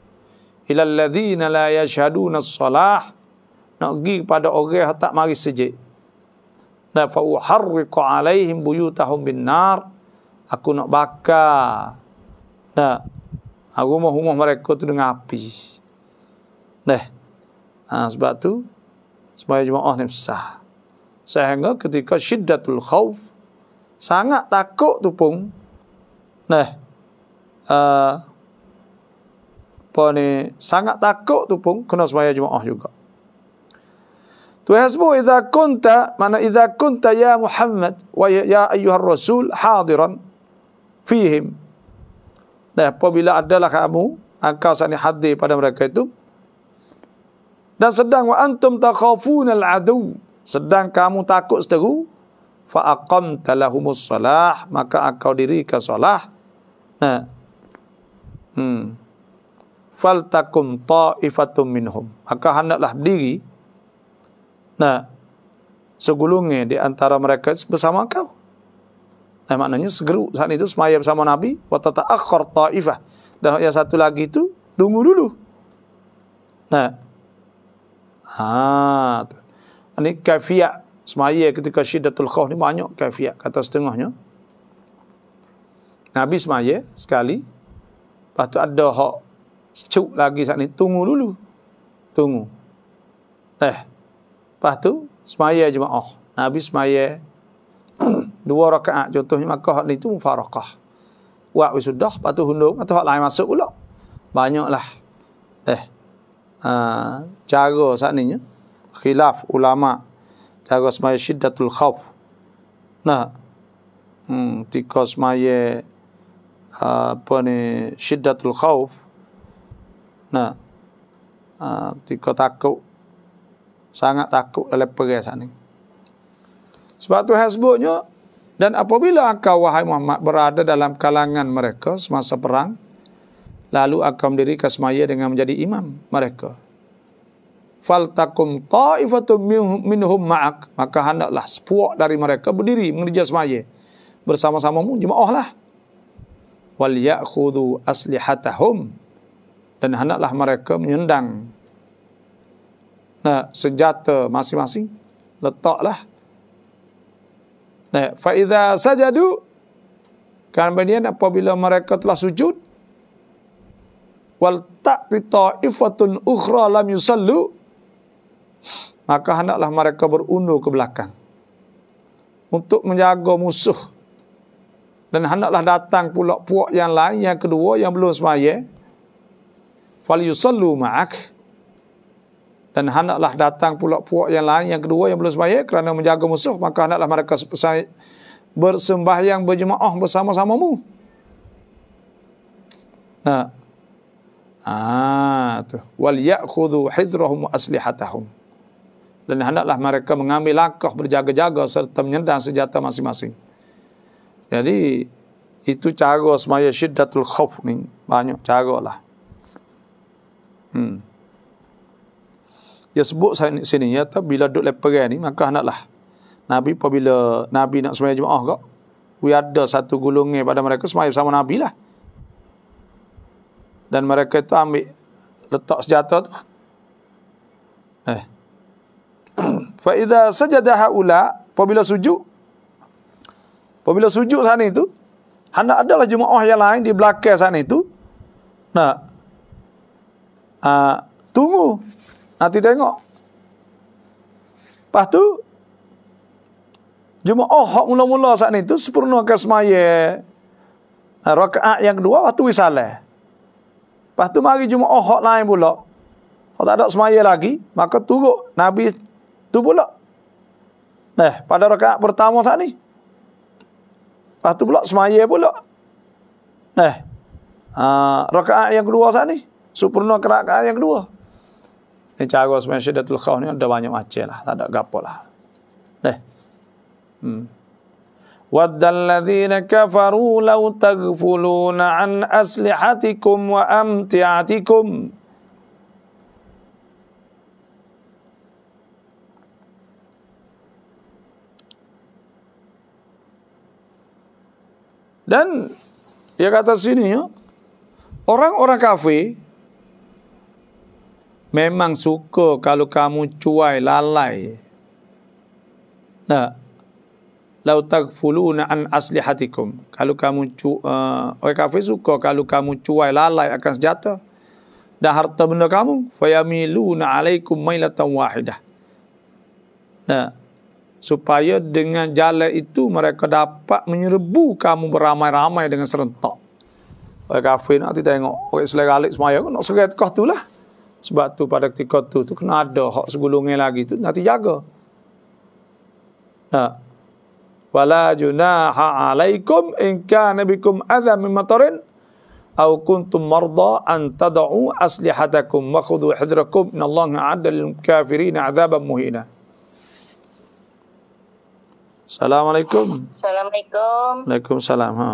ilalladzina la yashhaduna as-salah nak pergi kepada orang yang tak mari sejik dan fa uharriqu alaihim buyutahum bin nar aku nak bakar nah ah, rumah-rumah mereka tu dengan api Nah, ha, sebab tu supaya jemaah ni sah sehingga ketika syiddatul khauf sangat takut tu pun nah ah, apa ni sangat takut tu pun kena semaya jumaah juga. Tu hasbu idza kunta mana idza kunta ya Muhammad wa ya ayyuhar rasul hadiran fihim. Nah, apabila adalah kamu engkau sani hadir pada mereka itu dan sedang wa antum takhafuna al-adu sedang kamu takut seteru fa aqamta lahumus salah maka engkau dirikan salah. Nah. Hmm faltakum ta'ifatum minhum maka hendaklah berdiri nah segulungnya di antara mereka bersama kau nah maknanya segeru saat itu semaya bersama nabi wa tata'akhkhar ta'ifah dan yang satu lagi itu tunggu dulu nah ha ini kafiat semaya ketika syiddatul khauf ni banyak kafiat kata setengahnya Nabi semaya sekali. Lepas tu ada hak Cuk lagi saat ni Tunggu dulu Tunggu Eh Lepas tu Semaya jemaah Nabi semaya Dua rakaat Contohnya Makkah ni tu Mufarakah Wah sudah Lepas tu hundur hak lain masuk pula Banyaklah Eh uh, Cara saat ni ya. Khilaf ulama Cara semaya syiddatul khawf Nah Hmm, tika semaya ah, apa ni syiddatul khawf Nah, uh, tiga takut. Sangat takut oleh perai sana. Sebab tu hasbuknya. Dan apabila engkau wahai Muhammad berada dalam kalangan mereka semasa perang. Lalu akan mendiri kasmaya dengan menjadi imam mereka. Faltakum ta'ifatu minhum ma'ak. Maka hendaklah sepuak dari mereka berdiri mengerja semaya. Bersama-sama mu jemaah Wal ya'khudu aslihatahum dan hendaklah mereka menyendang nah, senjata masing-masing letaklah nah, fa idza sajadu kemudian apabila mereka telah sujud wal ta'ti ta'ifatun ukhra lam yusallu maka hendaklah mereka berundur ke belakang untuk menjaga musuh dan hendaklah datang pula puak yang lain yang kedua yang belum semaya falyusallu ma'ak dan hendaklah datang pula puak yang lain yang kedua yang belum sembahyang kerana menjaga musuh maka hendaklah mereka bersembahyang berjemaah bersama-samamu nah ah tu wal ya'khudhu hidrahum aslihatahum dan hendaklah mereka mengambil langkah berjaga-jaga serta menyedang senjata masing-masing jadi itu cara semaya syiddatul khauf ni banyak cara lah Hmm. Dia sebut sini, ya, tapi bila duduk leperan ni, maka hendaklah Nabi apabila Nabi nak semayang jemaah kak, we ada satu gulungnya pada mereka semayang sama Nabi lah. Dan mereka tu ambil letak senjata tu. Eh. Fa idza sajada haula, apabila sujud apabila sujud sana itu, hendak adalah jemaah yang lain di belakang sana itu. Nah, uh, tunggu nanti tengok lepas tu cuma oh hak mula-mula saat ni tu sepenuhnya akan semaya uh, rakaat yang kedua waktu wisalah lepas tu mari cuma oh hak lain pula kalau tak ada semaya lagi maka tunggu Nabi tu pula Eh, pada rakaat pertama saat ni. Lepas tu pula semaya pula. Eh, uh, rakaat yang kedua saat ni. Sempurna kerakaan yang kedua. Ini cara sebenarnya Syedatul Khaw ni ada banyak macam lah. Tak ada gapa lah. Eh. Hmm. Wadalladzina kafaru law taghfuluna an aslihatikum wa amti'atikum. Dan dia kata sini ya, orang-orang kafir memang suka kalau kamu cuai lalai. Nah, lau tak fulu tagfuluna an aslihatikum. Kalau kamu cu, uh, orang kafir suka kalau kamu cuai lalai akan senjata Dah harta benda kamu fayamiluna alaikum mailatan wahidah. Nah, supaya dengan jalan itu mereka dapat menyerbu kamu beramai-ramai dengan serentak. Orang kafir nanti tengok orang selera galik semaya nak serentak tu lah. Sebab tu pada ketika tu tu kena ada hak segulungnya lagi tu nanti jaga. Nah. Ha. Wala junaha alaikum in kana bikum adha min matarin aw kuntum marda an tad'u aslihatakum wa khudhu hidrakum in Allah a'adda kafirin adhaban muhina. Assalamualaikum. Assalamualaikum. Waalaikumsalam. Ha.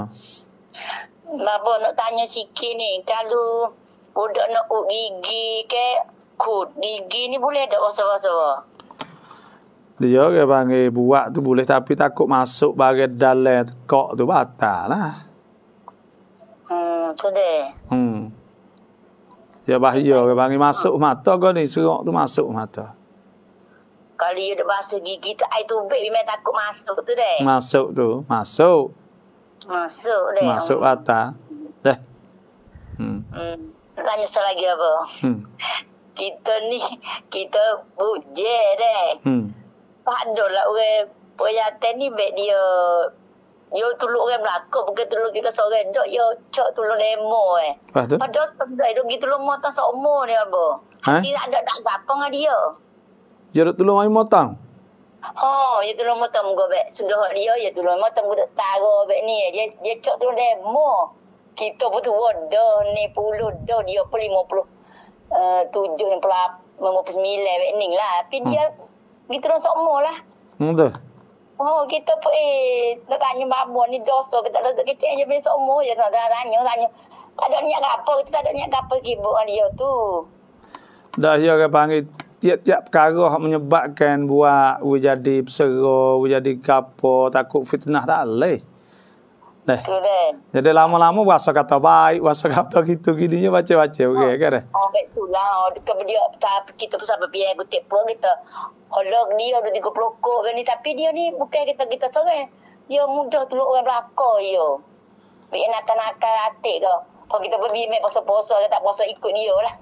Nak lah, nak tanya sikit ni kalau budak nak ut gigi ke kut gigi ni boleh tak rasa-rasa dia ke panggil buat tu boleh tapi takut masuk bagi dalam kok tu batal lah hmm tu deh hmm Ya bahaya ke panggil masuk mata kau ni serok tu masuk mata. Kali dia basuh gigi tu ai tu tubik memang takut masuk tu deh. Masuk tu, masuk. Masuk deh. Masuk atas. Deh. Hmm. hmm. Tanya saya lagi apa? Hmm. Kita ni, kita buje deh. Hmm. Padahal lah orang, orang ni baik dia. yo tolong orang melakuk, bukan tolong kita seorang. Dia yo cok tolong demo eh. Padahal Padahal sebab dia pergi tolong motang seumur ni apa? Ha? tak ada tak apa dengan dia. Dia nak tolong orang motang? Oh, dia tolong motang muka baik. Sudah dia, dia tolong motang muka tak taruh baik ni. Dia, dia cok tolong demo kita pun tu ada ni puluh do dia pun lima puluh eh, tujuh ni pelap lima puluh sembilan lah tapi dia hmm. kita rasa umur lah hmm, Betul. Oh, kita pun eh, nak tanya babu ni dosa. Kita tak ada kecil je, besok umur je. tanya, tanya. Tak ada niat apa, kita tak ada niat apa kibuk dengan dia tu. Dah, dia akan panggil tiap-tiap perkara yang menyebabkan buat, we jadi berserah, we jadi gapo, takut fitnah tak boleh. Nah. Okay, kan? Jadi lama-lama bahasa kata baik, bahasa kata gitu nya baca-baca okey ah. kan, eh? ah, lah. oh. kan? Oh, betul lah. Kalau dia tapi kita pun sampai biar eh, kutip pun kita kalau dia ada tiga pelokok ni tapi dia ni bukan kita kita sorang. Dia mudah tu orang belakang dia. Bik nak nak atik ke. Kalau kita pun bimek poso-poso dia tak poso ikut dia lah.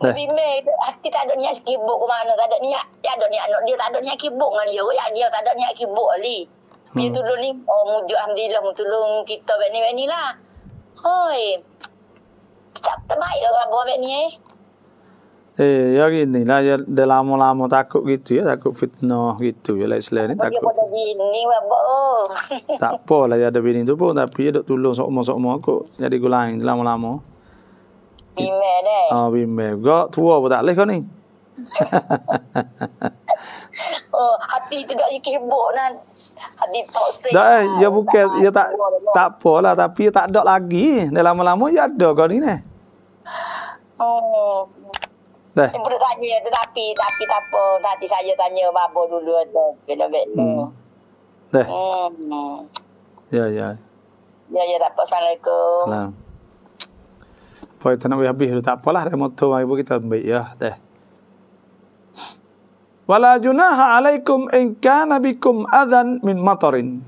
Tapi Mei itu hati tak ada niat sibuk ke mana, tak ada niat, tak ada niat anak dia, tak ada niat sibuk dengan dia. Ya dia tak ada niat sibuk Ali. Dia hmm. tolong ni, oh, mujur Alhamdulillah, tolong kita buat ni, lah. Hoi, tak terbaik lah kalau buat ni eh. Eh, ya gini lah, ya, dah lama-lama takut gitu ya, takut fitnah gitu ya, like selain ni takut. Bagi pada bini, bapak. Oh? tak apa lah, ya ada bini tu pun, tapi dia dok tolong sokmo-sokmo aku, jadi gue lain, dah lama-lama. Bimbel deh. Oh, ah, bimbel. Gak tua pun tak boleh kau ni. oh, hati tidak dikibuk nan. Dah, ya bukan, ya tak tak apalah tapi tak ada lagi. Dah lama-lama ya ada kau ni ni. Oh. Dah. Saya boleh tanya tetapi tapi tak apa. Nanti saya tanya babo dulu atau Bila bet. Hmm. Hmm. Dah. Hmm. Ya ya. Ya ya tak apa. Assalamualaikum. Salam. Poi tanah habis tak apalah remote tu, ibu kita ambil ya. Dah wala junaha alaikum in kana bikum adzan min matarin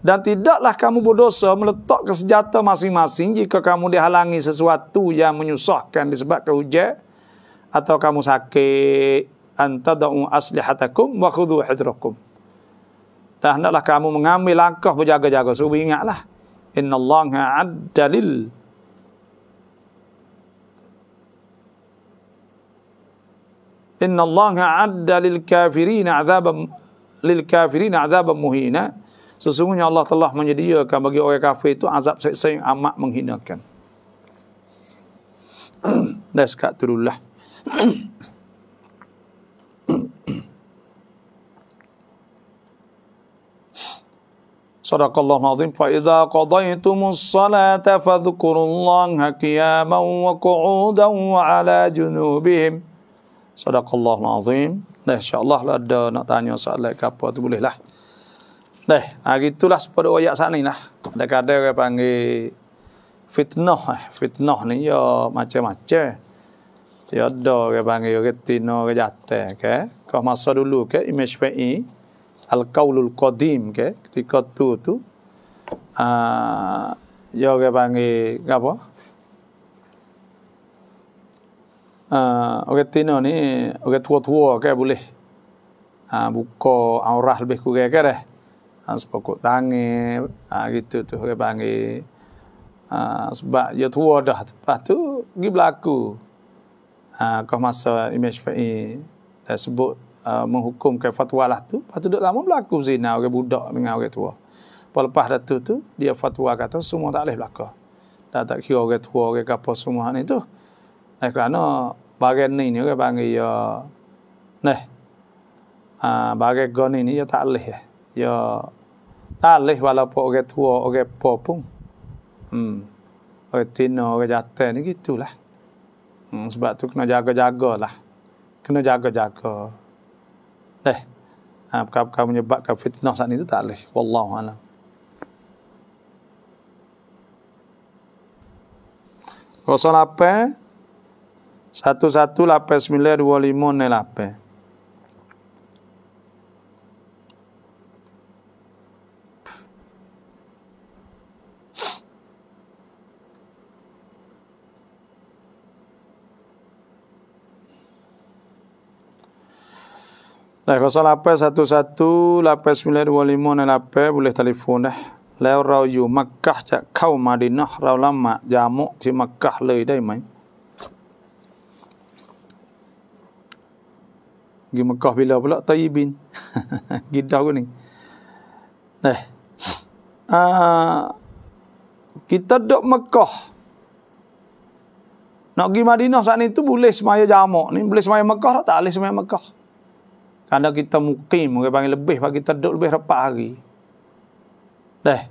dan tidaklah kamu berdosa meletak ke senjata masing-masing jika kamu dihalangi sesuatu yang menyusahkan disebabkan hujan atau kamu sakit antadau aslihatakum wa khudhu hidrakum dan hendaklah kamu mengambil langkah berjaga-jaga so ingatlah innallaha addalil Inna Allah adda lil kafirin azaban lil kafirin azaban muhina. Sesungguhnya Allah telah menyediakan bagi orang kafir itu azab seksa yang amat menghinakan. Dan sekat turullah. Sadaqallahul azim fa idza qadaytumus salata fadhkurullaha qiyaman wa qu'udan wa ala junubihim. Sadaqallah azim. Dah insya-Allah lah ada nak tanya soalan ke apa tu boleh lah. Dah, hari itulah sepada ayat sat lah. Ada kada ke panggil fitnah eh. Fitnah ni ya macam-macam. Ya ada ke panggil retina ke jatah ke. Kau masa dulu ke Image pai al-qaulul qadim ke ketika tu tu. Ah, uh, ya ke panggil apa? Ah, okey tino ni, okey tua tua okey boleh. Ah, buka aurah lebih ku gaya kere. Ah, Sepaku tangi, gitu tu okey bangi. Sebab ya tua dah, lepas tu pergi berlaku. Kau masa imej pe dah sebut menghukum ke fatwa lah tu. Lepas tu duduk lama berlaku zina orang budak dengan orang tua. Lepas lepas tu tu, dia fatwa kata semua tak boleh berlaku. Dah tak kira orang tua, orang kapal semua ni tu. Nah kerana bagian ni ni juga panggil ya, nah, bagian bagai gon ini ya tak leh ya, tak leh walaupun oge tua oge popung, hmm, oge tino oge jatuh ni gitulah. Hmm, sebab tu kena jaga-jaga lah. Kena jaga-jaga. Eh, apakah-apakah menyebabkan fitnah sana ini tu tak boleh. Wallahualam. Kosong apa? Satu satu lapis mila dua lima ne lapis. Lah kosong lapis satu satu lapis mila dua lima ne lapis boleh telefon dah. Lewat rau yu Makkah cak kau Madinah rau lama jamuk di Makkah leh dah mai. pergi Mekah bila pula Tayyibin gidah aku ni eh uh, kita dok Mekah nak pergi Madinah saat ni tu boleh semaya jamak ni boleh semaya Mekah tak boleh semaya Mekah kerana kita mukim orang panggil lebih bagi kita duduk lebih 4 hari Dah eh.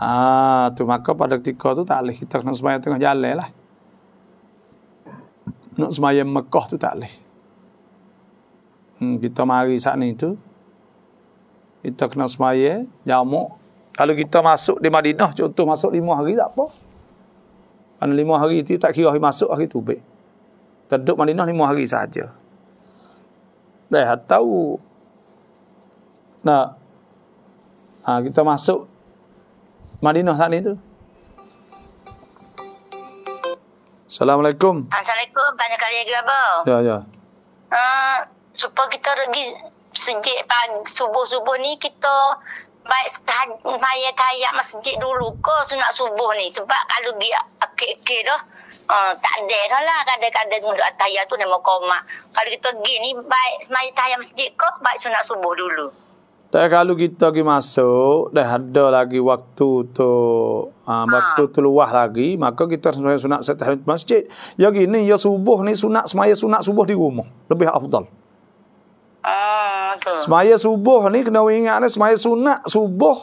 ah tu maka pada ketika tu tak boleh kita kena semaya tengah jalan lah nak semaya Mekah tu tak boleh kita mari saat ni tu kita kena semaya jamuk kalau kita masuk di Madinah contoh masuk lima hari tak apa kan lima hari tu tak kira masuk hari tu baik Kedok Madinah lima hari saja. Dah tahu. Nah, ha, kita masuk Madinah saat ni tu. Assalamualaikum. Assalamualaikum. Banyak kali lagi apa? Ya, ya. Uh, supaya kita lagi sejak pagi subuh-subuh ni kita baik maya tayak masjid dulu ko sunat subuh ni sebab kalau dia akik-akik dah uh, ha, tak ada dah lah kadang-kadang mulut ataya tu nama koma kalau kita pergi ni baik maya tayam masjid ke baik sunat subuh dulu tapi kalau kita pergi masuk, dah ada lagi waktu tu, ha, ha. waktu tu luah lagi, maka kita harus sunat setahun masjid. ya ini, ya subuh ni sunat, semaya sunat subuh di rumah. Lebih afdal. Ha. Ah, semaya subuh ni kena ingat ni semaya sunat subuh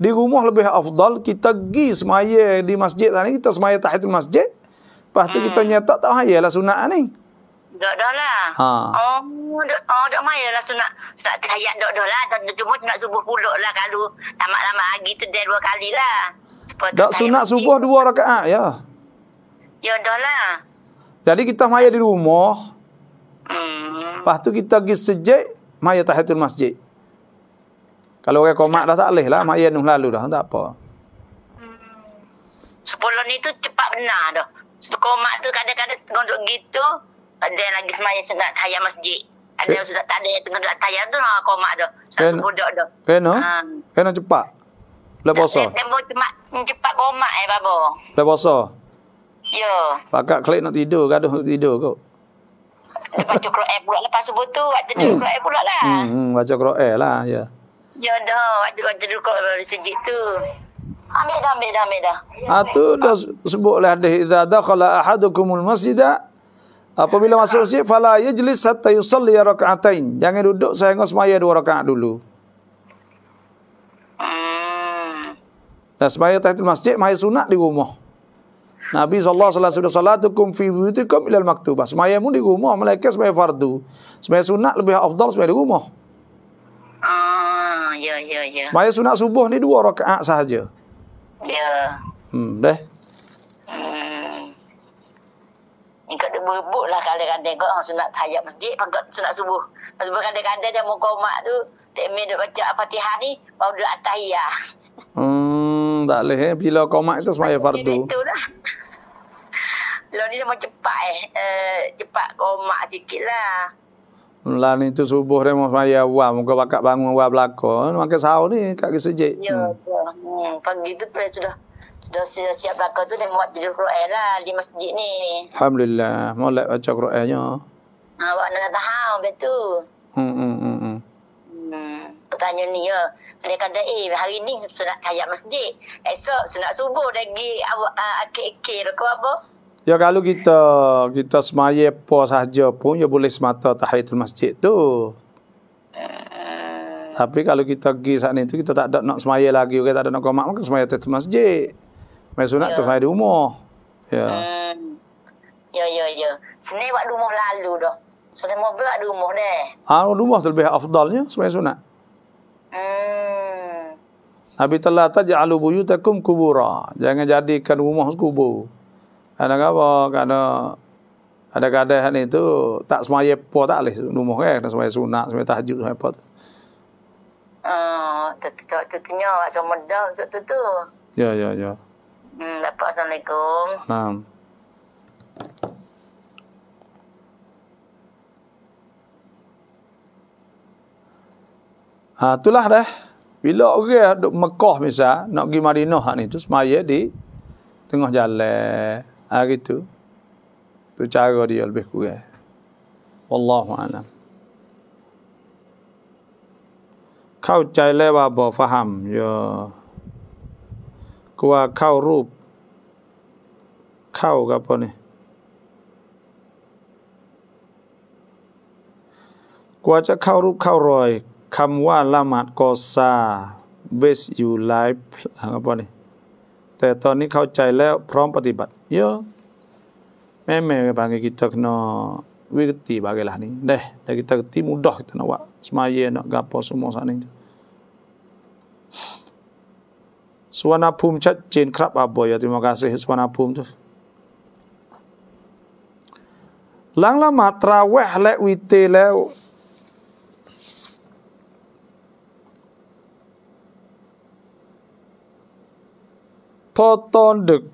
di rumah lebih afdal kita pergi semaya di masjid lah ni kita semaya tahitul masjid lepas tu hmm. kita nyetak tak payah lah sunat ni Dok dah lah. Ha. Oh, dok oh, dok mai lah sunat sunat tahiyat dok dah lah. Cuma sunat subuh pulak lah kalau lama lama lagi tu dia dua kali lah. Dok sunat masjid. subuh dua rakaat ya. Ya dah lah. Jadi kita maya di rumah, Lepas tu kita pergi sejik, maya tahiyatul masjid. Kalau orang komat dah tak boleh lah, maya nuh lalu dah, tak apa. Sepuluh ni tu cepat benar dah. Setelah komat tu kadang-kadang setengah duduk gitu, ada yang lagi semaya sunat tahiyat masjid. Ada eh. yang sudah tak ada yang tengah duduk tahiyat tu, nak lah komat dah. Kena? Kena? Ha. Kena cepat? Lepas so? Cepat hmm, komat eh, Babo. Lepas so? Ya. Pakat klik nak tidur, gaduh nak tidur kok baca Quran pula lepas subuh tu waktu dulu hmm. Quran pula lah. Hmm, hmm, baca Quran lah ya. Ya dah, waktu waktu dulu Quran di sejuk tu. Ambil dah, ambil dah, ambil dah. Ah tu dah sebut lah dah idza dakhala ahadukumul masjid apabila masuk masjid fala yajlis hatta yusalli rak'atain. Jangan duduk saya ngos semaya dua rakaat dulu. Hmm. Dan semaya tahtil masjid, semaya sunat di rumah. Nabi sallallahu alaihi wasallam salatukum fi buyutikum ila maktubah. Semayamu di rumah malaikat sembah fardu. semay sunat lebih afdal sembah di rumah. Ah, ya ya ya. Sembah sunat subuh ni dua rakaat sahaja. Ya. Hmm, deh. Hmm. Ingat dia berebut lah kadang-kadang kau sunat tayak masjid, pangkat sunat subuh. Sebab kadang-kadang dia muka umat tu, Amin dah baca Al-Fatihah ni baru doa tahiyah. Hmm, tak boleh eh. Bila komat itu semaya fardu. Itu dah. Lo ni dah cepat eh. E, cepat komat sikit lah. Lah ni tu subuh dia mau semaya awal. Muka bakat bangun awal belakang. Makan sahur ni kat ke sejik. Ya, hmm. ya. Hmm, pagi tu pula sudah. Sudah siap, siap belakang tu dia buat tidur Quran lah di masjid ni. Alhamdulillah. Mau baca Qur'annya. Ha, ah, buat nak tahan betul. Hmm, hmm, hmm bertanya ni ya. Kadang-kadang eh hari ni senak tayak masjid. Esok senak subuh dah pergi AKK ke apa. Ya kalau kita kita semaya apa sahaja pun ya boleh semata tahiyatul masjid tu. Ah. Tapi kalau kita pergi saat ni tu kita tak ada nak semaya lagi. Kita tak ada nak komak maka semaya tahiyatul masjid. Semaya sunat tu ya. semaya di rumah. Ya. Ah. Ya, ya, ya. Senai buat rumah lalu dah. Senai mau buat rumah deh. Ah, rumah tu lebih afdalnya semaya sunat. Ah. Nabi telah tak ja'alu buyutakum kubura. Jangan jadikan rumah kubur. Ada apa? Karena ada keadaan itu tu tak semaya apa tak boleh rumah eh. kan. Kena semaya sunat, semaya tahajud, semaya apa tu. Haa, ah, tertutupnya awak semua dah tu. Ya, ya, ya. Hmm, Assalamualaikum. Assalamualaikum. Ha, itulah dah. Bila orang duduk Mekah misal, nak pergi Madinah ni tu, semaya di tengah jalan. Ha, gitu. Itu cara dia lebih kurang. Wallahu'alam. Kau cai lewa bo faham yo. Ya. Kuah kau rup. Kau apa ni? Kuah cak kau rup kau roy. คำว่าละหมาดกอซา w a s ยู you life ครับว่นี่แต่ตอนนี้เข้าใจแล้วพร้อมปฏิบัติเยอะแม่แม่บางกิจตกนอวิกติบางลานี่เด้แต่กิตกติมุดอกตนวะสมัยเนาะกับพอสมองสานี่สวนภูมิชัดเจนครับอาบอยติมากาเสสวนภูมิทุหลังละหมาดตราเวะและวิเตแล้วพอตอนดึก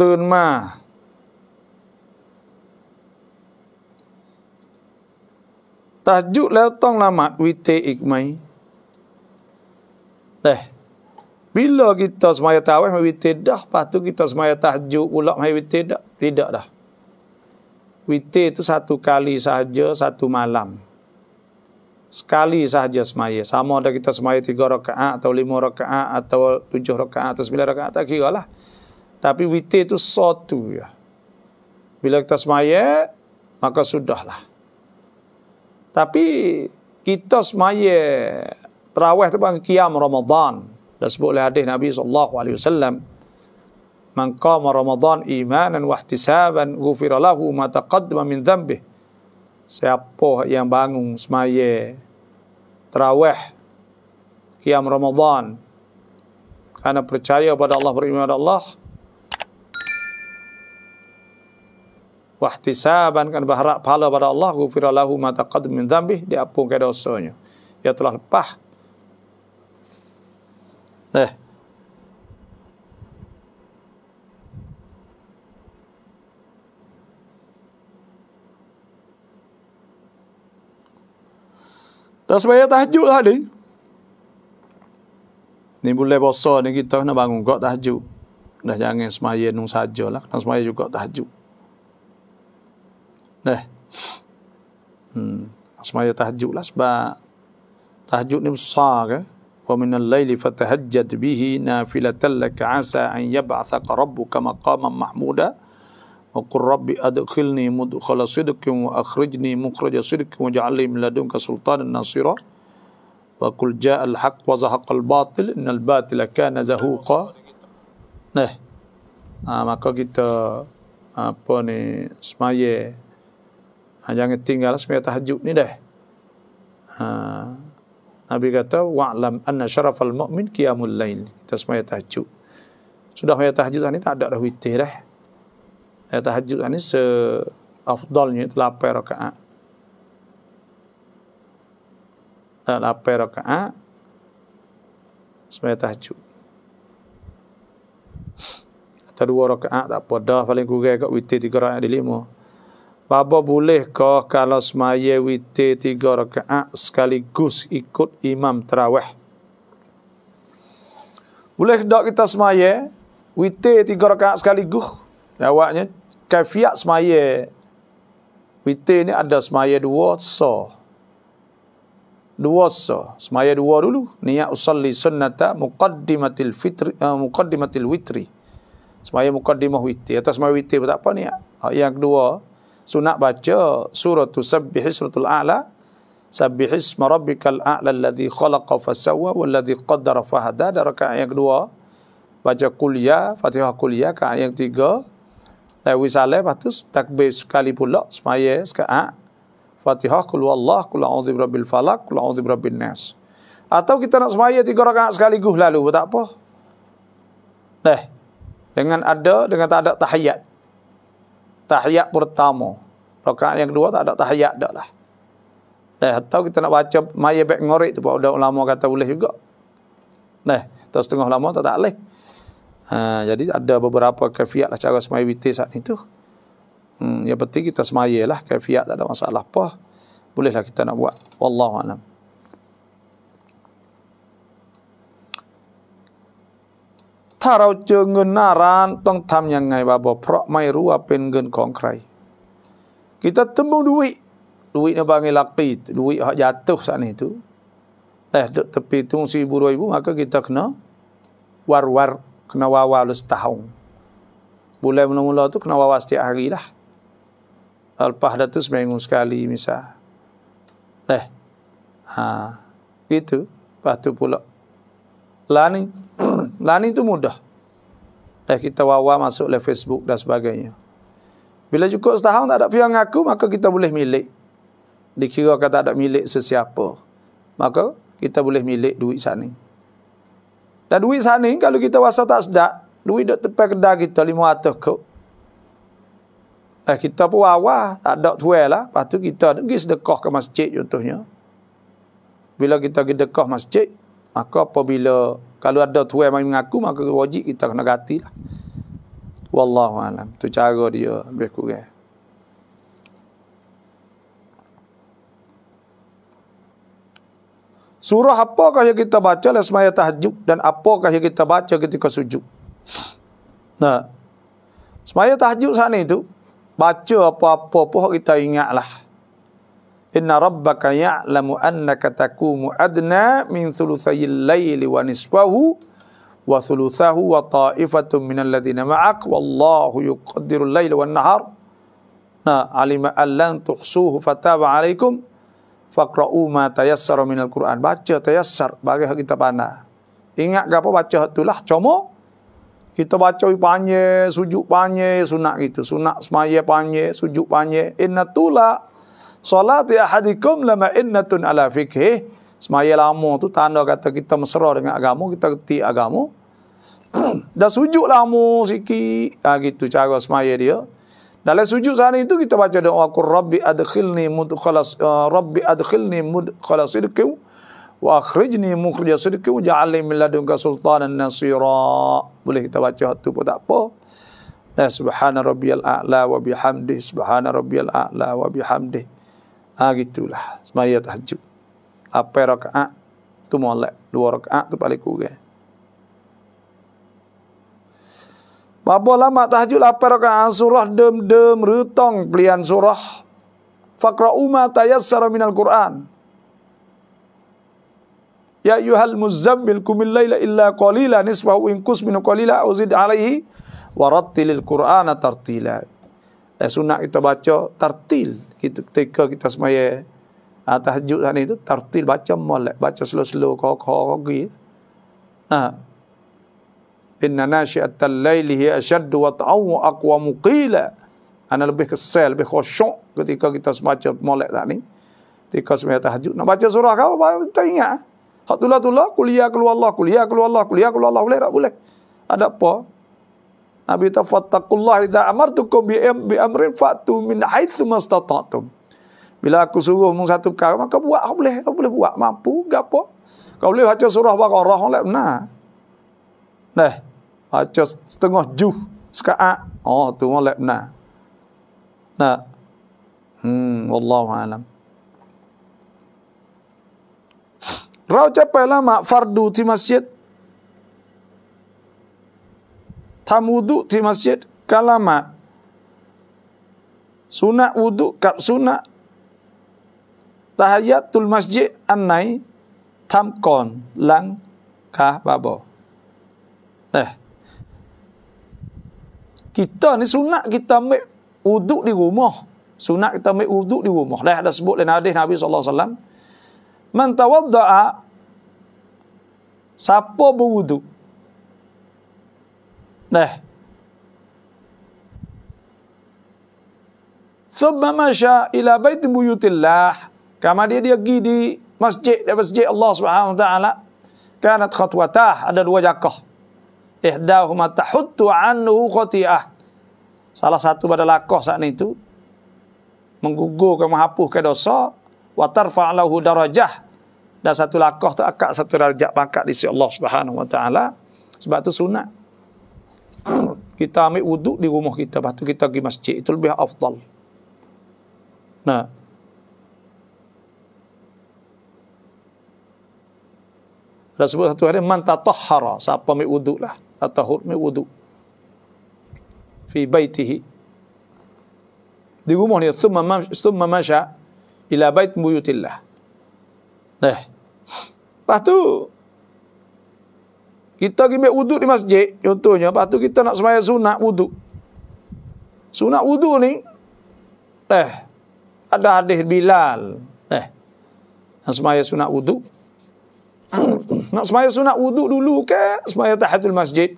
ตื่นมาตัดยุแล้วต้องละหมาดวิเตอีกไหมเด Bila kita semaya tahweh, mai witir dah. Lepas tu kita semaya tahajud pula, mai witir dah. Tidak dah. Witir itu satu kali sahaja, satu malam sekali saja semaya. Sama ada kita semaya tiga rakaat atau lima rakaat atau tujuh rakaat atau sembilan rakaat tak kira lah. Tapi witir itu satu ya. Bila kita semaya, maka sudahlah. Tapi kita semaya terawih tu bukan kiam Ramadan. Dan sebut oleh hadis Nabi SAW. Man qama Ramadan imanan wahtisaban gufira lahu ma taqadma min dhambih siapa yang bangun semaya terawih kiam Ramadan kerana percaya pada Allah beriman pada Allah wahtisaban kan berharap pahala pada Allah gufiralahu ma taqaddam min dhanbi diampunkan dosanya ia telah lepah. eh Dah sebaya tahajud lah ni. Ni boleh bosa ni kita nak bangun kau tahajud. Dah jangan semaya nung sajalah. Kena semaya juga tahajud. Dah. Hmm. Semaya tahajud lah sebab tahajud ni besar ke. Wa minal layli fatahajjad bihi nafilatallaka asa an yab'athaka rabbuka maqaman mahmudah. وقل رب أدخلني مدخل صدق وأخرجني مخرج صدق وجعل لي من لدنك سلطان نصيرا وقل جاء الحق وزهق الباطل إن الباطل كان زهوقا نه آه ما كنت apa ni semaya ha, jangan tinggal semaya tahajud ni dah ha, Nabi kata wa'lam anna syarafal mu'min qiyamul lail kita semaya tahajud sudah semaya tahajud ni tak ada dah witir dah eh? eh, tahajud ini kan se afdalnya 8 rakaat. Eh, 8 rakaat sembah tahajud. Atau dua rakaat tak apa dah paling kugai kat witir tiga rakaat di lima. Bapa boleh kah kalau semaya witir tiga rakaat sekaligus ikut imam terawih? Boleh tak kita semaya witir tiga rakaat sekaligus? Jawabnya kafiat semaya witir ni ada semaya dua so dua so semaya dua dulu niat usalli sunnata muqaddimatil fitri uh, muqaddimatil witri semaya muqaddimah witir atas semaya witir pun tak apa ni yang kedua sunat baca surah tu sabbih suratul a'la sabbih isma rabbikal a'la alladhi khalaqa fasawwa walladhi qaddara fahada dan rakaat yang kedua baca kuliah fatihah kuliah ke yang tiga lewi saleh batu takbir sekali pula semaya sekali Fatihah kul wallah kul a'udzu birabbil falak kul a'udzu birabbin nas. Atau kita nak semaya tiga rakaat sekaligus lalu tak apa. Nah, dengan ada dengan tak ada tahiyat. Tahiyat pertama. Rakaat yang kedua tak ada tahiyat dah lah. Nah, atau kita nak baca maya bek ngorik tu pun ulama kata boleh juga. Nah, atau setengah ulama tak tak boleh. Ha, jadi ada beberapa kafiat lah cara semaya witir saat itu. Hmm, yang penting kita semaya lah. Kafiat tak ada masalah apa. Bolehlah kita nak buat. Wallahualam. Ta rau je ngen naran, yang ngai babo. Prok mai ru apin Kita tembung duit. Duit ni panggil Duit yang jatuh saat itu. Eh, duk tepi ibu maka kita kena war-war kena wawal lu setahun. Bulan mula-mula tu kena wawal setiap hari lah. Lepas dah tu seminggu sekali misal. Eh. Ha. Gitu. Lepas tu pula. Lani. Lani tu mudah. Eh kita wawal masuk le Facebook dan sebagainya. Bila cukup setahun tak ada pihak ngaku, maka kita boleh milik. Dikira kata tak ada milik sesiapa. Maka kita boleh milik duit sana. Dan duit sana kalau kita rasa tak sedap, duit duk tepi kedai kita 500 kok. Eh kita pun awal tak ada tuai lah. Lepas tu kita pergi sedekah ke masjid contohnya. Bila kita pergi dekah masjid, maka apabila kalau ada tuai yang mengaku, maka wajib kita kena gati lah. Wallahualam. Itu cara dia lebih kurang. Surah apakah yang kita baca dalam semaya tahajud dan apakah yang kita baca ketika sujud? Nah, semaya tahajud sana itu baca apa-apa pun kita ingatlah. Inna rabbaka ya'lamu annaka takumu adna min thuluthayil laili wa niswahu wa thuluthahu wa ta'ifatun minal ladhina ma'ak wallahu yuqaddiru laili wa nahar. Nah, alima allan tuhsuhu fataba alaikum faqra'u ma tayassara minal Quran. Baca tayassar bagi hak kita panah. Ingat ke baca hak itulah cuma kita baca panye, sujud panye, sunat gitu. Sunat semaya panye, sujud panye. Inna tula ya hadikum lama innatun ala fikih. Semaya lama tu tanda kata kita mesra dengan agama, kita keti agama. Dah sujud lama sikit. ah gitu cara semaya dia. Dalam sujud sana itu kita baca doa qur rabbi adkhilni mudkhalas uh, eh, rabbi adkhilni mudkhalas sidqin wa akhrijni mukhrija sidqin waj'al min ladunka sultanan nasira. Boleh kita baca tu pun tak apa. Ya subhana rabbiyal a'la wa bihamdi subhana rabbiyal a'la wa bihamdi. Ha gitulah. Semaya tahajud. Apa rakaat tu molek, dua rakaat tu paling kurang. Mabo lama tahajud apa rakaat surah dem dem rutong pelian surah. Fakra umat tayas saramin al Quran. Ya yuhal muzammil kumil layla illa kaulila niswa inkus minu kaulila azid alaihi warattilil Quran tartila. Eh, sunnah kita baca tartil. Kita, ketika kita semaya ah, tahajud itu tartil baca molek. Baca slow-slow kau kau kau kau Inna nasyiat al-layli hiya asyaddu wa ta'awu aqwa muqila. Ana lebih kesal, lebih khusyuk ketika kita semaca molek tak ni. Ketika semaca tahajud. Nak baca surah kau, kita ingat. Eh. Hak tulah tulah, kuliah keluar Allah, kuliah keluar Allah, kuliah keluar Allah. Boleh tak boleh? Ada apa? Nabi kata, Fattakullah idha amartukum bi, am, bi amrin fa'tu min haithu mastatatum. Bila aku suruh mung satu perkara, maka buat. Kau boleh, kau boleh buat. Mampu, gapo. Kau boleh baca surah Baqarah. Nah. Nah baca setengah juh sekaat oh tu lep na, na, hmm Allah alam rau capai lama fardu di masjid tamudu di masjid kalama sunat wudu kap sunat tahayyatul masjid anai, tamkon lang kah babo eh kita ni sunat kita ambil wuduk di rumah. Sunat kita ambil wuduk di rumah. Dah ada sebut dalam hadis Nabi sallallahu alaihi wasallam. Man tawadda'a siapa berwuduk. Dah. Thumma masya ila bait buyutillah. Kama dia dia pergi di masjid, di masjid Allah Subhanahu wa taala. Kanat khatwatah ada dua jakah ihdahuma tahuttu anhu qati'ah. Salah satu pada lakoh saat itu menggugur ke menghapus ke dosa wa tarfa'lahu darajah. Dan satu lakoh tu akak satu darjat pangkat di sisi Allah Subhanahu wa taala. Sebab tu sunat. kita ambil wuduk di rumah kita, lepas tu kita pergi masjid, itu lebih afdal. Nah, Dah sebut satu hari, man tatahara. Siapa ambil wuduk lah at-tahur mi wudu fi baitihi di rumah dia thumma mash, masha ila bait buyutillah nah eh. patu kita pergi ambil wuduk di masjid contohnya Patu kita nak semaya sunat wuduk sunat wuduk ni eh ada hadis Bilal eh yang semaya sunat wuduk nak semayang sunat wuduk dulu ke semayang tahatul masjid?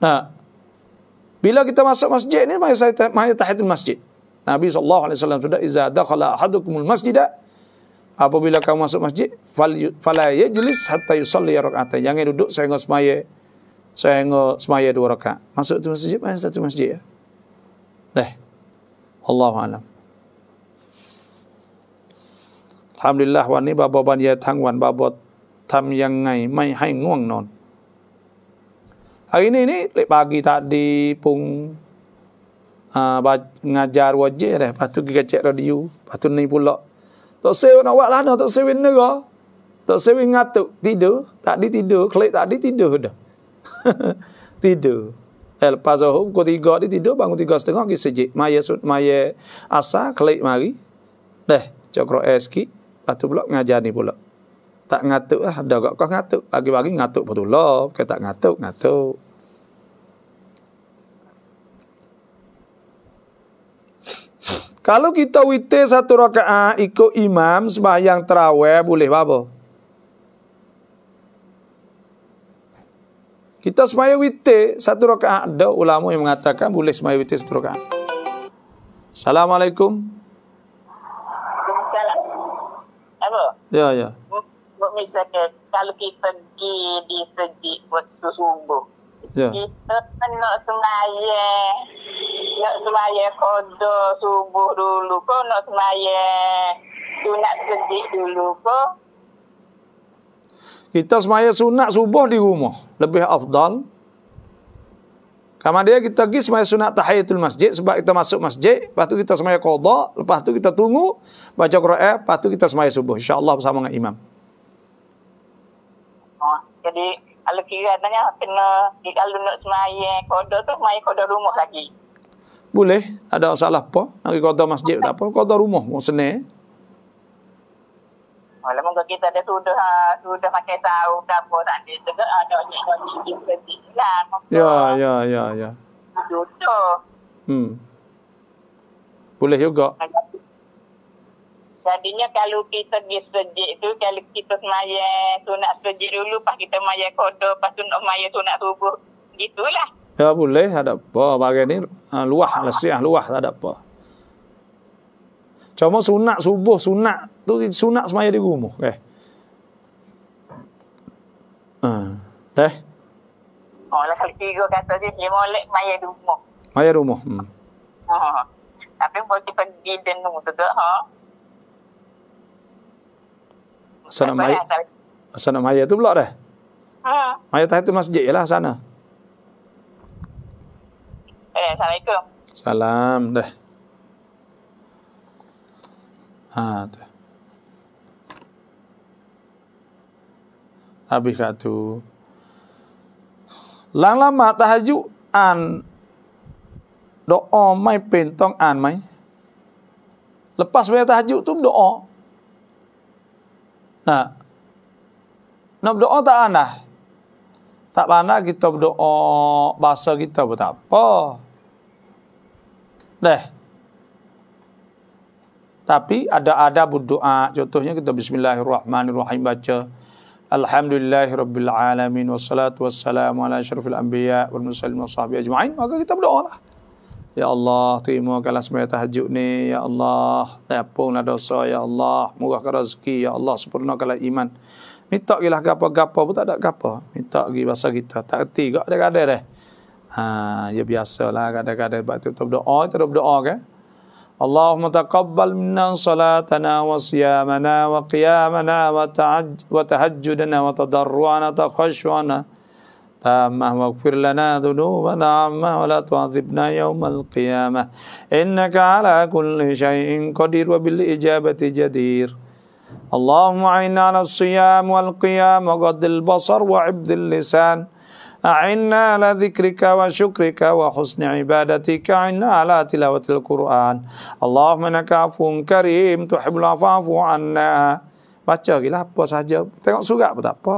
Nah, bila kita masuk masjid ni semayang tahatul masjid. Nabi saw alaihi wasallam sudah iza dakhala ahadukumul masjid apabila kamu masuk masjid fala yajlis hatta yusalli rak'atain. Jangan duduk saya ngos semayang saya ngos semayang dua rakaat. Masuk tu masjid, masuk satu masjid ya. Dah. Allah alam. ทำลิลลาวันนี้บาบอบัญญาทั้งวันบาบอทำยังไงไม่ให้ง่วงนอนอันนี้นี่เลยปากีตาดีปุงอ่าบางาจารวจเจเรปัตุกิกเจรดิยูปัตุนี่พุลล์ตัวเซวนวะลานตัวเซวินเนกอตัวเซวินงัตุทิดูตัดดิทิดูเคลตัดดิทิดูเด้อทิดูเอลปาซอฮุบกุติกอดิทิดูบางกุติกอสติงอกิสิจิมาเยสุดมาเยอาซาเคลมารีเด้อจักรเอสกี Lepas ah, tu pula ngajar ni pula. Tak ngatuk lah. Dah kau ngatuk. Pagi-pagi ngatuk betul Kau tak ngatuk, ngatuk. Kalau kita witir satu rakaat ikut imam sembahyang terawih boleh apa? Kita semaya witir satu rakaat ada ulama yang mengatakan boleh semaya witir satu rakaat. Assalamualaikum. Ya, ya. Misalnya, kalau kita pergi di sejik waktu subuh. Ya. Kita pun kan nak semaya. Nak semaya kodo subuh dulu ko Nak semaya sunat sejik dulu ko Kita semaya sunat subuh di rumah. Lebih afdal. Kamar dia kita pergi semaya sunat tahiyatul masjid sebab kita masuk masjid, lepas tu kita semaya qada, lepas tu kita tunggu baca Quran, lepas tu kita semaya subuh insya-Allah bersama dengan imam. Oh, jadi kalau kira tanya kena di kalau nak semaya qada tu mai qada rumah lagi. Boleh, ada salah apa? Nak qada masjid tak apa, qada rumah mau senang. Malam ha, kau kita dah sudah ha, sudah pakai tahu kamu tak ada juga ada banyak banyak yang kecilan. Ya ya ya ya. Sudah. Hmm. Boleh juga. Ha, jadinya kalau kita pergi sejik tu, kalau kita semaya sunat sejik dulu, pas kita maya kodo, pas tu nak maya sunat subuh, gitulah. Ya boleh, ada apa bagian ni. Ha, luah, lesiah, luah, tak ada apa. Ha. Cuma sunat subuh sunat tu sunat semaya di rumah. Okay. Hmm. Teh. Oh, lah ketiga kata dia dia molek maya di rumah. Maya rumah. Hmm. Oh. Tapi mau kita pergi denung tu ke, ha? Sana maya. sana maya tu pula dah. Ha. Maya tadi tu masjid lah sana. Eh, Assalamualaikum. Salam dah. Ah, tu. Habis kat Lama-lama tahajud an doa mai pentong an mai. Lepas bayar tahajud tu doa. Ha. Nah. Nak doa tak ana, Tak mana kita berdoa bahasa kita pun tak apa. Dah tapi ada ada doa contohnya kita bismillahirrahmanirrahim baca alhamdulillahirabbil alamin wassalatu wassalamu ala asyrafil anbiya wal mursalin washabi ajmain maka kita berdoa lah ya Allah terima kalah sembah tahajud ni ya Allah tepunglah dosa ya Allah murahkan rezeki ya Allah sempurna sempurnakanlah iman minta gilah gapo-gapo pun tak ada gapo minta gi bahasa kita tak erti gak ada-ada deh ha ya biasalah kadang-kadang itu tutup doa tutup doa kan okay? اللهم تقبل منا صلاتنا وصيامنا وقيامنا وتهجدنا وتضرعنا تخشعنا تامه واغفر لنا ذنوبنا عامه ولا تعذبنا يوم القيامة إنك على كل شيء قدير وبالإجابة جدير اللهم عنا على الصيام والقيام وغض البصر وعبد اللسان أعنا على ذكرك وشكرك وحسن عبادتك أعنا على تلاوة القرآن اللهم إنك عفو كريم تحب العفو عنا عنا Baca lagi lah apa sahaja. Tengok surat pun tak apa.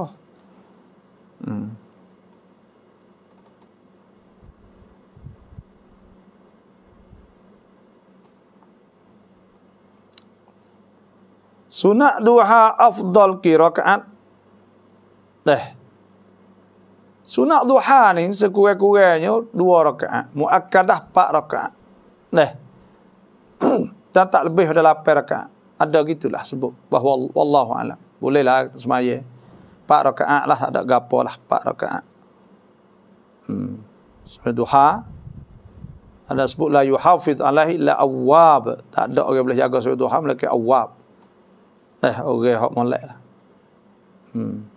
Hmm. Sunat duha afdal ki rakaat. Dah. Eh. Sunat duha ni sekurang-kurangnya dua rakaat. Mu'akkadah empat rakaat. Nah. Dan tak lebih pada lapan rakaat. Ada gitulah sebut. Bahawa Wallahu alam. Bolehlah semaya. Empat rakaat lah. Ada gapa lah. Empat rakaat. Hmm. Sebenarnya duha. Ada sebut la yuhafiz alaihi la awwab. Tak ada orang boleh jaga sebenarnya duha. Mereka awwab. Eh, orang yang malak lah. Hmm.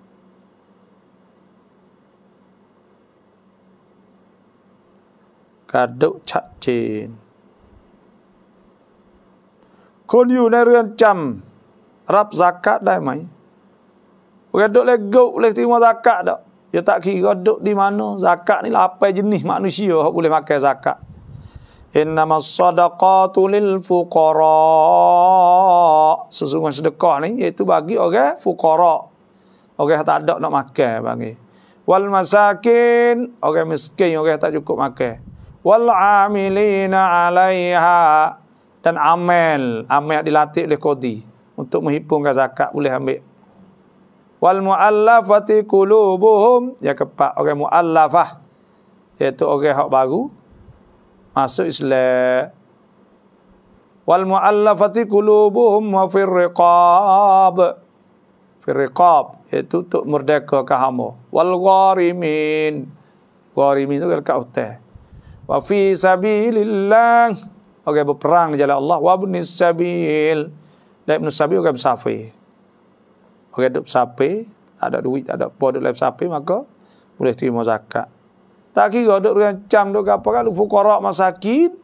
การดุชัดเจนคนอยู่ในเรือนจำรับสักกะได้ไหมก็ดุเลยกูเลยที่มาสักกะดอกจะตักขี้ก็ดุที่มานู้สักกะนี่ลาเป็นจินิมนุษย์เขาเลยมาแก่สักกะอินนามัสซาดกาตุลิลฟุกอรอ sesungguhnya sedekah ni iaitu bagi orang fukara orang tak ada nak makan bagi wal masakin miskin orang tak cukup makan wal amilina alaiha dan amal amal dilatih oleh kodi untuk menghimpunkan zakat boleh ambil wal muallafati qulubuhum ya kepak orang okay, muallafah iaitu orang okay, hak baru masuk Islam wal muallafati qulubuhum wa firqab firqab iaitu untuk merdeka ke hamba wal gharimin gharimin itu dekat hutan wa fi sabilillah orang okay, berperang di jalan Allah wa bunis sabil dan ibnu sabil orang okay, bersafi orang okay, duduk bersafi tak ada duit tak ada apa duduk bersafi maka boleh terima zakat tak kira duduk dengan cam duduk apa kalau fukara masakin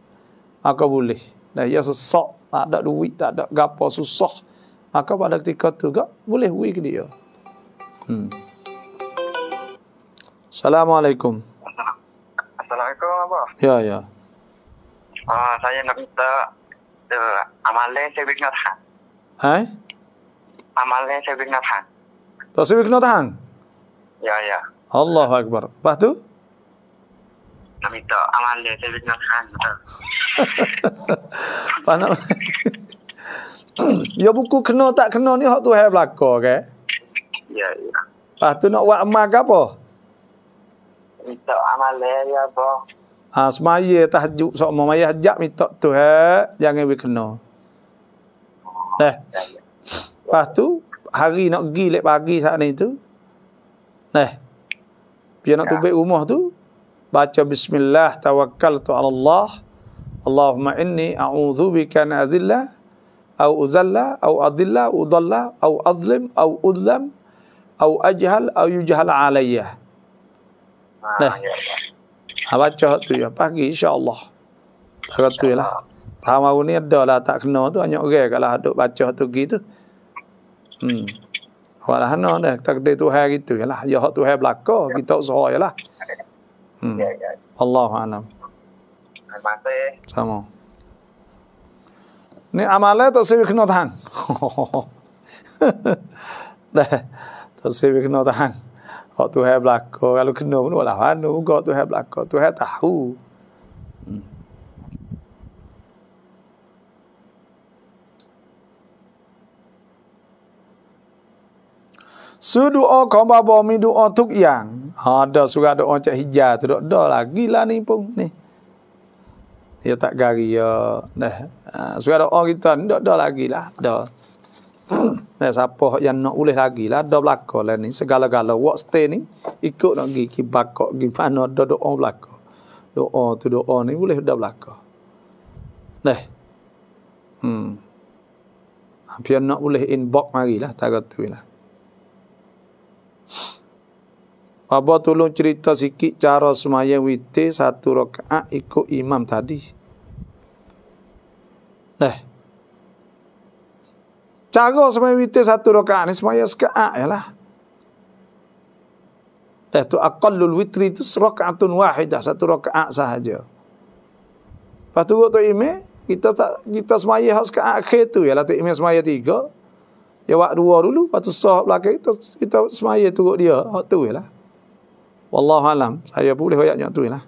maka boleh dan ia sesak tak ada duit tak ada gapo susah maka pada ketika tu gak boleh wui dia hmm. Assalamualaikum. Assalamualaikum apa? Ya ya. Ah saya nak minta uh, amalan saya bikin apa? Hai? Amalan saya bikin apa? Tak saya bikin apa? Ya ya. Allah Akbar. Pas tu? Nak minta amalan saya bikin apa? Panak. ya buku kena tak kena ni hak tu hai belaka ke? Okay? Ya ya. Pas tu nak buat amal ke apa? minta amal ya apa. Ha, semaya tahajud sok mau maya hajak minta tu ha, jangan we kena. Dah. Oh, eh. Lepas tu hari nak pergi lek pagi saat ni tu. Dah. Eh. Dia nak ya. tubik rumah tu baca bismillah tawakkal tu ala Allah. Allahumma inni a'udzu bika an azilla au uzalla au adilla udalla au azlim au udlam au ajhal au yujhal alayya. Nah. Ha baca tu ya pagi insya-Allah. Tak tu ya lah. Paham aku ni ada lah tak kena tu hanya orang kalau duk baca tu hmm. gitu. Hmm. Wala ya hana dah tak de tu hari gitu jelah. Ya hak tu hari belaka kita usaha jelah. Hmm. Ya ya. Allahu a'lam. Sama. Ni amale tu sibuk nak dah. Dah. Tu sibuk nak dah. Hak Tuhan belaka. Kalau kena pun lah mana juga Tuhan belaka. Tuhan tahu. Hmm. Su doa kau bawa mi doa tuk yang. Ha, ada ha, surat doa cek hijau tu. Doa lagi lah ni pun. Ni. Ya tak gari ya. Nah, ha, doa kita ni doa lagi lah. Doa. Ya siapa yang nak boleh lagi lah. Ada belakang lah ni. Segala-gala. Wak stay ni. Ikut nak pergi. Kibakok. Gimana ada doa belakang. Doa tu doa ni. Boleh ada belakang. Dah. Hmm. Hampir nak boleh inbox lagi lah. Tak kata tu lah. Bapak tolong cerita sikit cara semaya witi satu rakaat ikut imam tadi. Dah. Eh. Cara semaya witir satu rakaat ni semaya sekaat je lah. Eh tu aqallul witri tu serakaatun wahidah. Satu rakaat sahaja. Lepas tu tu ime. Kita tak kita semaya harus ke akhir tu. Ialah tu ime semaya tiga. Ya wak dua dulu. Lepas tu sah belakang. Kita, kita semaya turut dia. tu je lah. Wallahualam. Saya boleh banyak tu je lah.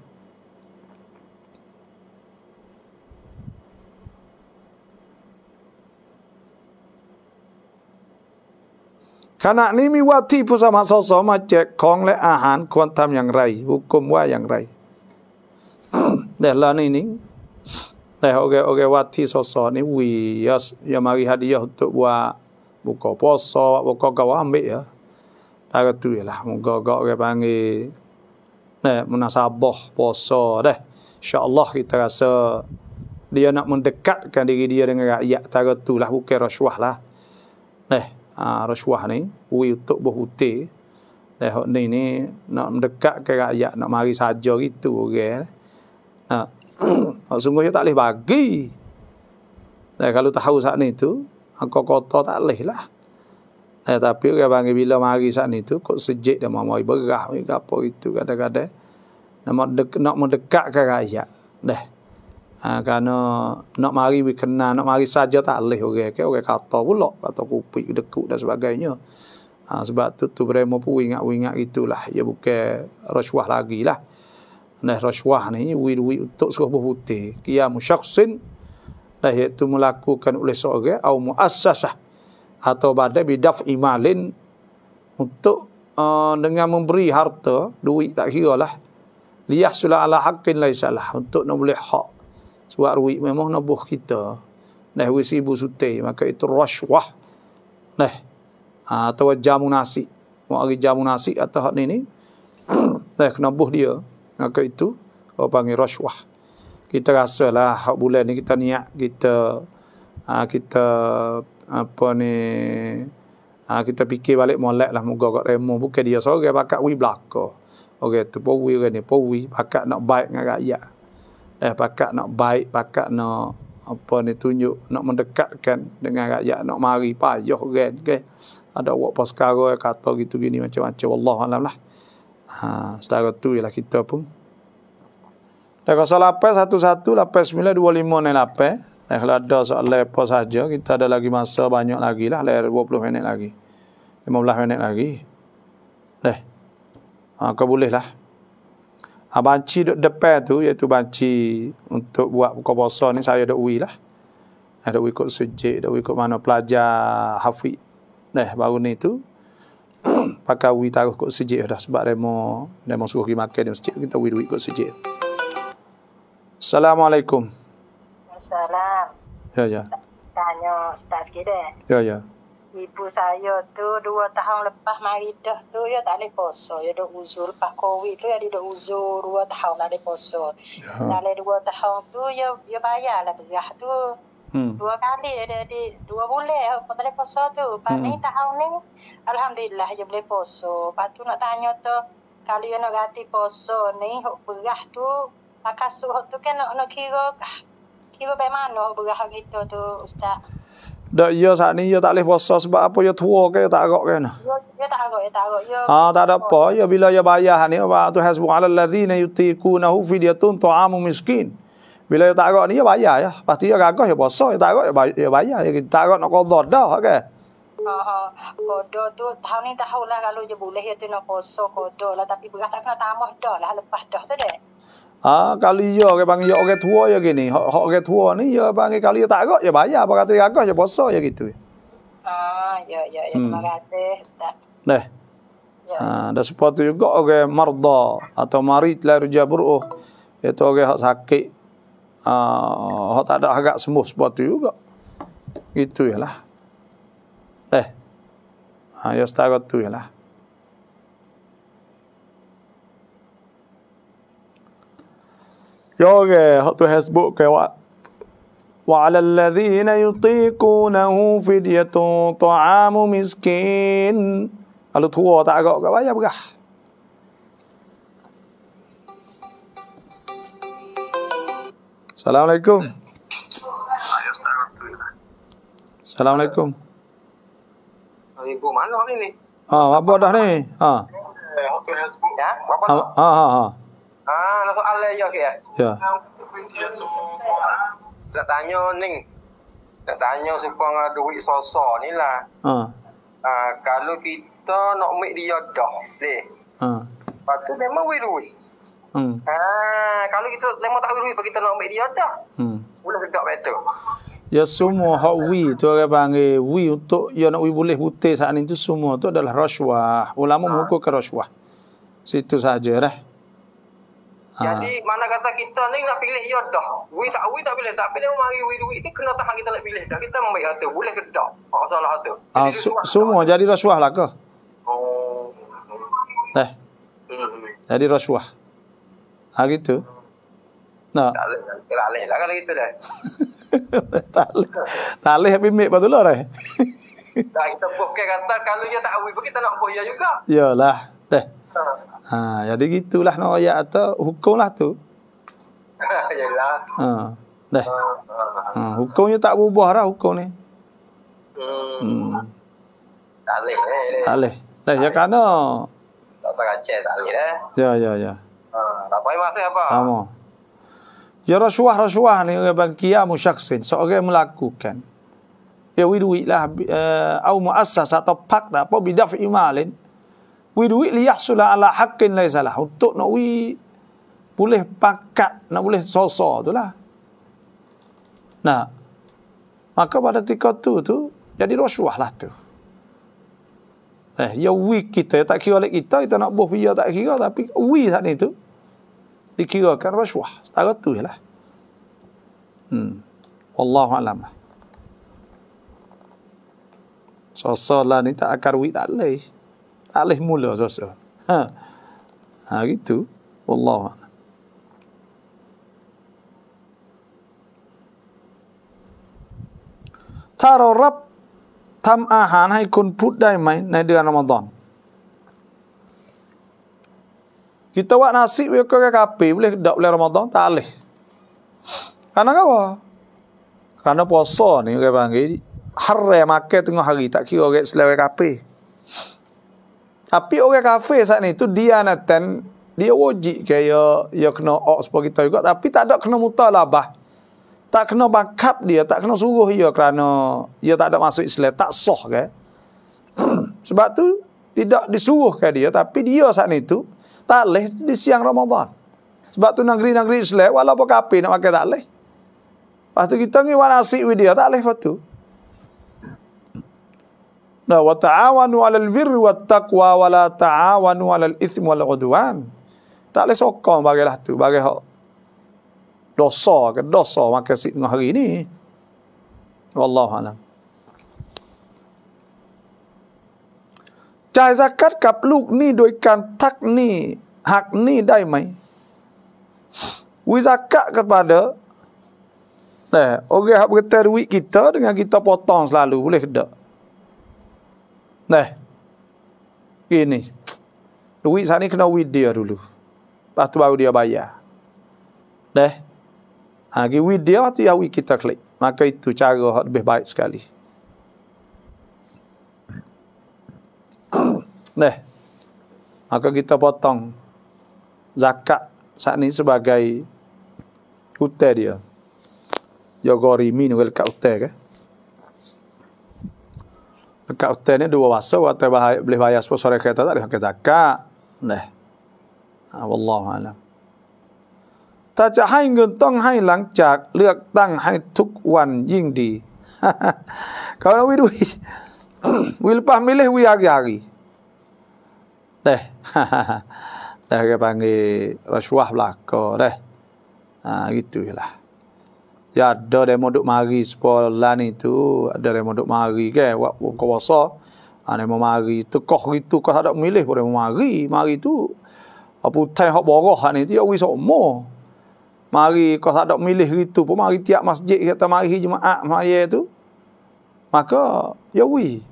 ขณะนี้มีว่าที่ผู้สมัครสสมาแจกของและอาหารควรทําอย่างไรหุกกลมว่าอย่างไรแต่ละนี่นี่แต่โอเคโอเคว่าที่สสนี่วียสยามาริฮัดยอตัวบุกอปสบุกกวาเมะตาก็ตุยละมุกกอกแบงีนี่มุนาซาบอกปสเด้ InsyaAllah kita rasa dia nak mendekatkan diri dia dengan rakyat. Tak tu lah bukan rasuah lah. Nih. Eh. Ah, rasuah ni ui untuk berhutih dah ni ni nak mendekat ke rakyat nak mari saja gitu orang eh. Nah, nak sungguh tak boleh bagi dah kalau tahu saat ni tu angka kota tak boleh lah Eh, tapi orang panggil bila mari saat ni tu, kok sejik dia mau mari berah, apa itu kadang-kadang. Nak, mendekat ke rakyat. Dah kerana nak mari we kena nak mari saja tak leh orang okay? ke orang kata pula kata kupik dekuk dan sebagainya ha, sebab tu tu beremo pun ingat ingat itulah ya bukan rasuah lagi lah nah rasuah ni we we untuk suruh berputih kia musyakhsin dah itu melakukan oleh seorang atau muassasah atau pada bidaf imalin untuk uh, dengan memberi harta duit tak kira lah liyah sulah hakin haqqin laisalah untuk nak boleh hak sebab ruik memang nabuh kita. Nah, wis ibu sute. Maka itu rasuah. Nah. Ha, atau jamu nasi. lagi jamu nasi atau hak ni ni. nah, nabuh dia. Maka itu. Orang panggil rasuah. Kita rasa lah. bulan ni kita niat. Kita. Ha, kita. Apa ni. Aa, ha, kita fikir balik molek lah. Moga kat remo. Bukan dia seorang. Bakat wui belakang. okay, tu pawi orang ni. Pawi. Bakat nak baik dengan rakyat eh pakak nak baik pakak nak apa ni tunjuk nak mendekatkan dengan rakyat nak mari payah kan okay. ada awak pas karo kata gitu gini macam-macam Allah alam lah ha, setara tu ialah kita pun dah kosa lapis satu satu lapas sembilan dua lima ni lapas. dah kalau ada soal apa saja kita ada lagi masa banyak lagi lah lah dua puluh minit lagi lima belas minit lagi dah maka ha, boleh lah Ha, banci duduk depan tu iaitu banci untuk buat buka puasa ni saya duduk ui lah. Ada ah, ha, ikut sejik, ada ikut mana pelajar hafiz. Dah eh, baru ni tu pakai ui taruh kot sejik dah sebab dia demo demo suruh pergi makan di masjid kita ui duit kot sejik. Assalamualaikum. Assalamualaikum. Ya ya. Tanya Ustaz kita. Ya ya ibu saya tu dua tahun lepas mari dah tu ya tak ada poso ya dok uzur pas covid tu ya dia dok uzur dua tahun tak ada poso ya. dalam dua tahun tu ya ya bayar lah tu hmm. dua kali ya dia, dia dua boleh ya, apa tak ada poso tu pas hmm. ni tahun ni alhamdulillah ya boleh poso pas tu nak tanya tu kalau ya nak ganti poso ni berah tu Pakai suhu tu kan nak, nak kira, ah, kira bagaimana berah gitu tu Ustaz. Dak yo saat ni yo tak leh puasa sebab apa yo tua ke yo tak agak kan. Yo tak agak yo tak agak yo. Ah tak ada apa yo bila yo bayar ni apa tu hasbu ala alladhina yutiqunahu fidyatun ta'amu miskin. Bila yo tak agak ni yo bayar ya. Pasti yo gagah yo puasa yo tak agak yo bayar yo tak agak nak qada dah ke. Okay? Kodo tu tahu ni tahu lah kalau je boleh ya tu nak puasa kodo lah tapi berat tak kena tambah dah lah lepas dah tu dek. Ah, kali yo ke panggil yo ke tua yo gini. Hok hok ke tua ni yo panggil kali yo tak kok yo bayar apa kata yo agak yo boso yo gitu. Ah, yo yo yo terima kasih. Dah. Ya. Ah, ada sepatu juga ke okay, marda atau marid la rujaburuh. Itu ke okay, sakit. Ah, tak ada agak sembuh sepatu juga. Gitu ya lah. Eh. Ah, yo stago tu ya lah. يوغى هتو هسبوك كوا وعلى الذين يطيقونه فدية طعام مسكين ألو تو تا غو غو يا بغا السلام عليكم السلام عليكم Ibu mana hari ni? Ha, apa dah ni? Ha. Ya, apa Facebook? Ya, apa? Ha, ha, ha. Ah, soal lagi eh? ya, okay, ya. Ya. tanya ni. Nak tanya siapa dengan duit sosa ni lah. Ha. Ah, kalau kita nak ambil dia dah, boleh. Ha. Lepas tu memang ada duit. Hmm. Ah, kalau kita lemah tak ada duit, kita nak ambil dia dah. Hmm. Boleh tegak better. Ya semua hak wi tu orang panggil wi untuk ya nak wi boleh butir saat ini tu semua tu adalah rasuah. Ulama ah. menghukumkan rasuah. Situ saja lah. Ah. Jadi ha. mana kata kita ni nak pilih ya dah. Wui tak wui tak pilih. Tak pilih memang hari wui duit ni kena tak kita nak pilih dah. Kita membaik harta. Boleh ke tak? Tak salah harta. Ha, su- semua tak. jadi rasuah lah ke? Oh. Eh. Hmm. Jadi rasuah. Ha gitu? Nah. Tak boleh. lah kalau gitu dah. tak boleh. tak boleh habis mik patut lah eh? Tak kita buka kata kalau dia tak wui pun kita nak buka ya juga. Yalah. Teh. Ha. Ha, jadi gitulah nak ayat atau hukumlah tu. Yalah. Ha. Dah. Ha, ha. ha hukumnya tak berubah dah hukum ni. Hmm. hmm. Tak leh. Eh, tak leh. Dah ya kan Tak usah kacau tak leh dah. Eh. Ya ya ya. Ha, tak payah masa apa. Sama. Ya rasuah rasuah ni bagi kiam syaksin seorang melakukan. Ya widuilah uh, eh, au muassasah atau pak tak apa bidaf imalin. Widuit liyahsula ala hakin lai salah. Untuk nak wi boleh pakat, nak boleh sosa tu lah. Nah, maka pada tiga tu tu, jadi rasuah lah tu. Eh, ya wi kita, ya tak kira oleh kita, kita nak buh ya tak kira, tapi wi saat ni tu, dikirakan rasuah. Setara tu je lah. Hmm. Wallahu'alam lah. Sosa lah ni tak akar wi tak boleh alih mula sosok. Ha. Ha gitu. Wallahu ถ้าเรารับทำอาหารให้คนพุทธได้ไหมในเดือนอมฎอนกิตว่านาซิเวก็กะกาปีเลยดอกเลอมฎอนตาเลยกันนะก็ว่าการนับวันโซนี่ก็บางทีฮาร์เรมาเกตุงหะกิตะคิโอเกสเลวกาปี tapi orang kafir saat ni tu dia natan dia wajib ke ya ya kena ox kita juga tapi tak ada kena mutalabah. Tak kena bakap dia, tak kena suruh dia ya kerana dia ya tak ada masuk Islam, tak sah ke. Sebab tu tidak disuruh ke dia tapi dia saat ni tu tak leh di siang Ramadan. Sebab tu negeri-negeri Islam walaupun kafir nak makan tak leh. Pastu kita ni wanasi dia tak leh patu. Nah, wa ta'awanu 'alal birri wat taqwa wa la ta'awanu 'alal itsmi wal 'udwan. Tak leh sokong bagilah tu, bagi hak dosa ke dosa makan sik tengah hari ni. Wallahu a'lam. Cai zakat kap luk ni doikan tak ni, hak ni dai mai. Wi zakat kepada eh orang hak berterwi kita dengan kita potong selalu boleh ke tak? Nah. ini, Duit sana kena duit dia dulu. Lepas tu baru dia bayar. Nah. Ha, Lagi duit dia, waktu dia ya, duit kita klik. Maka itu cara yang lebih baik sekali. nah. Maka kita potong zakat saat ini sebagai hutan dia. Jogori minum kat hutan ke? Kan? ka ottene duwa waso wa ta bahay bli bahay aspo sore kheta da lekha kheta ka ne wallahu alam ta cha hai ngun tong hai lang chak leuk tang hai thuk wan ying di ka na wi dui wil pa milih wi agi agi ne ha ha ha ta ke pangi rasuah blak ko ne ah gitu lah Ya ada demo duk mari spoil lan itu, ada demo duk mari ke wak kuasa. Ah ha, demo mari tu kok itu kok ada milih boleh mari, mari tu apa tai hok borok itu, dia wis semua. Mari kok ada milih itu pun mari tiap masjid kata mari jemaah maya tu. Maka ya wis.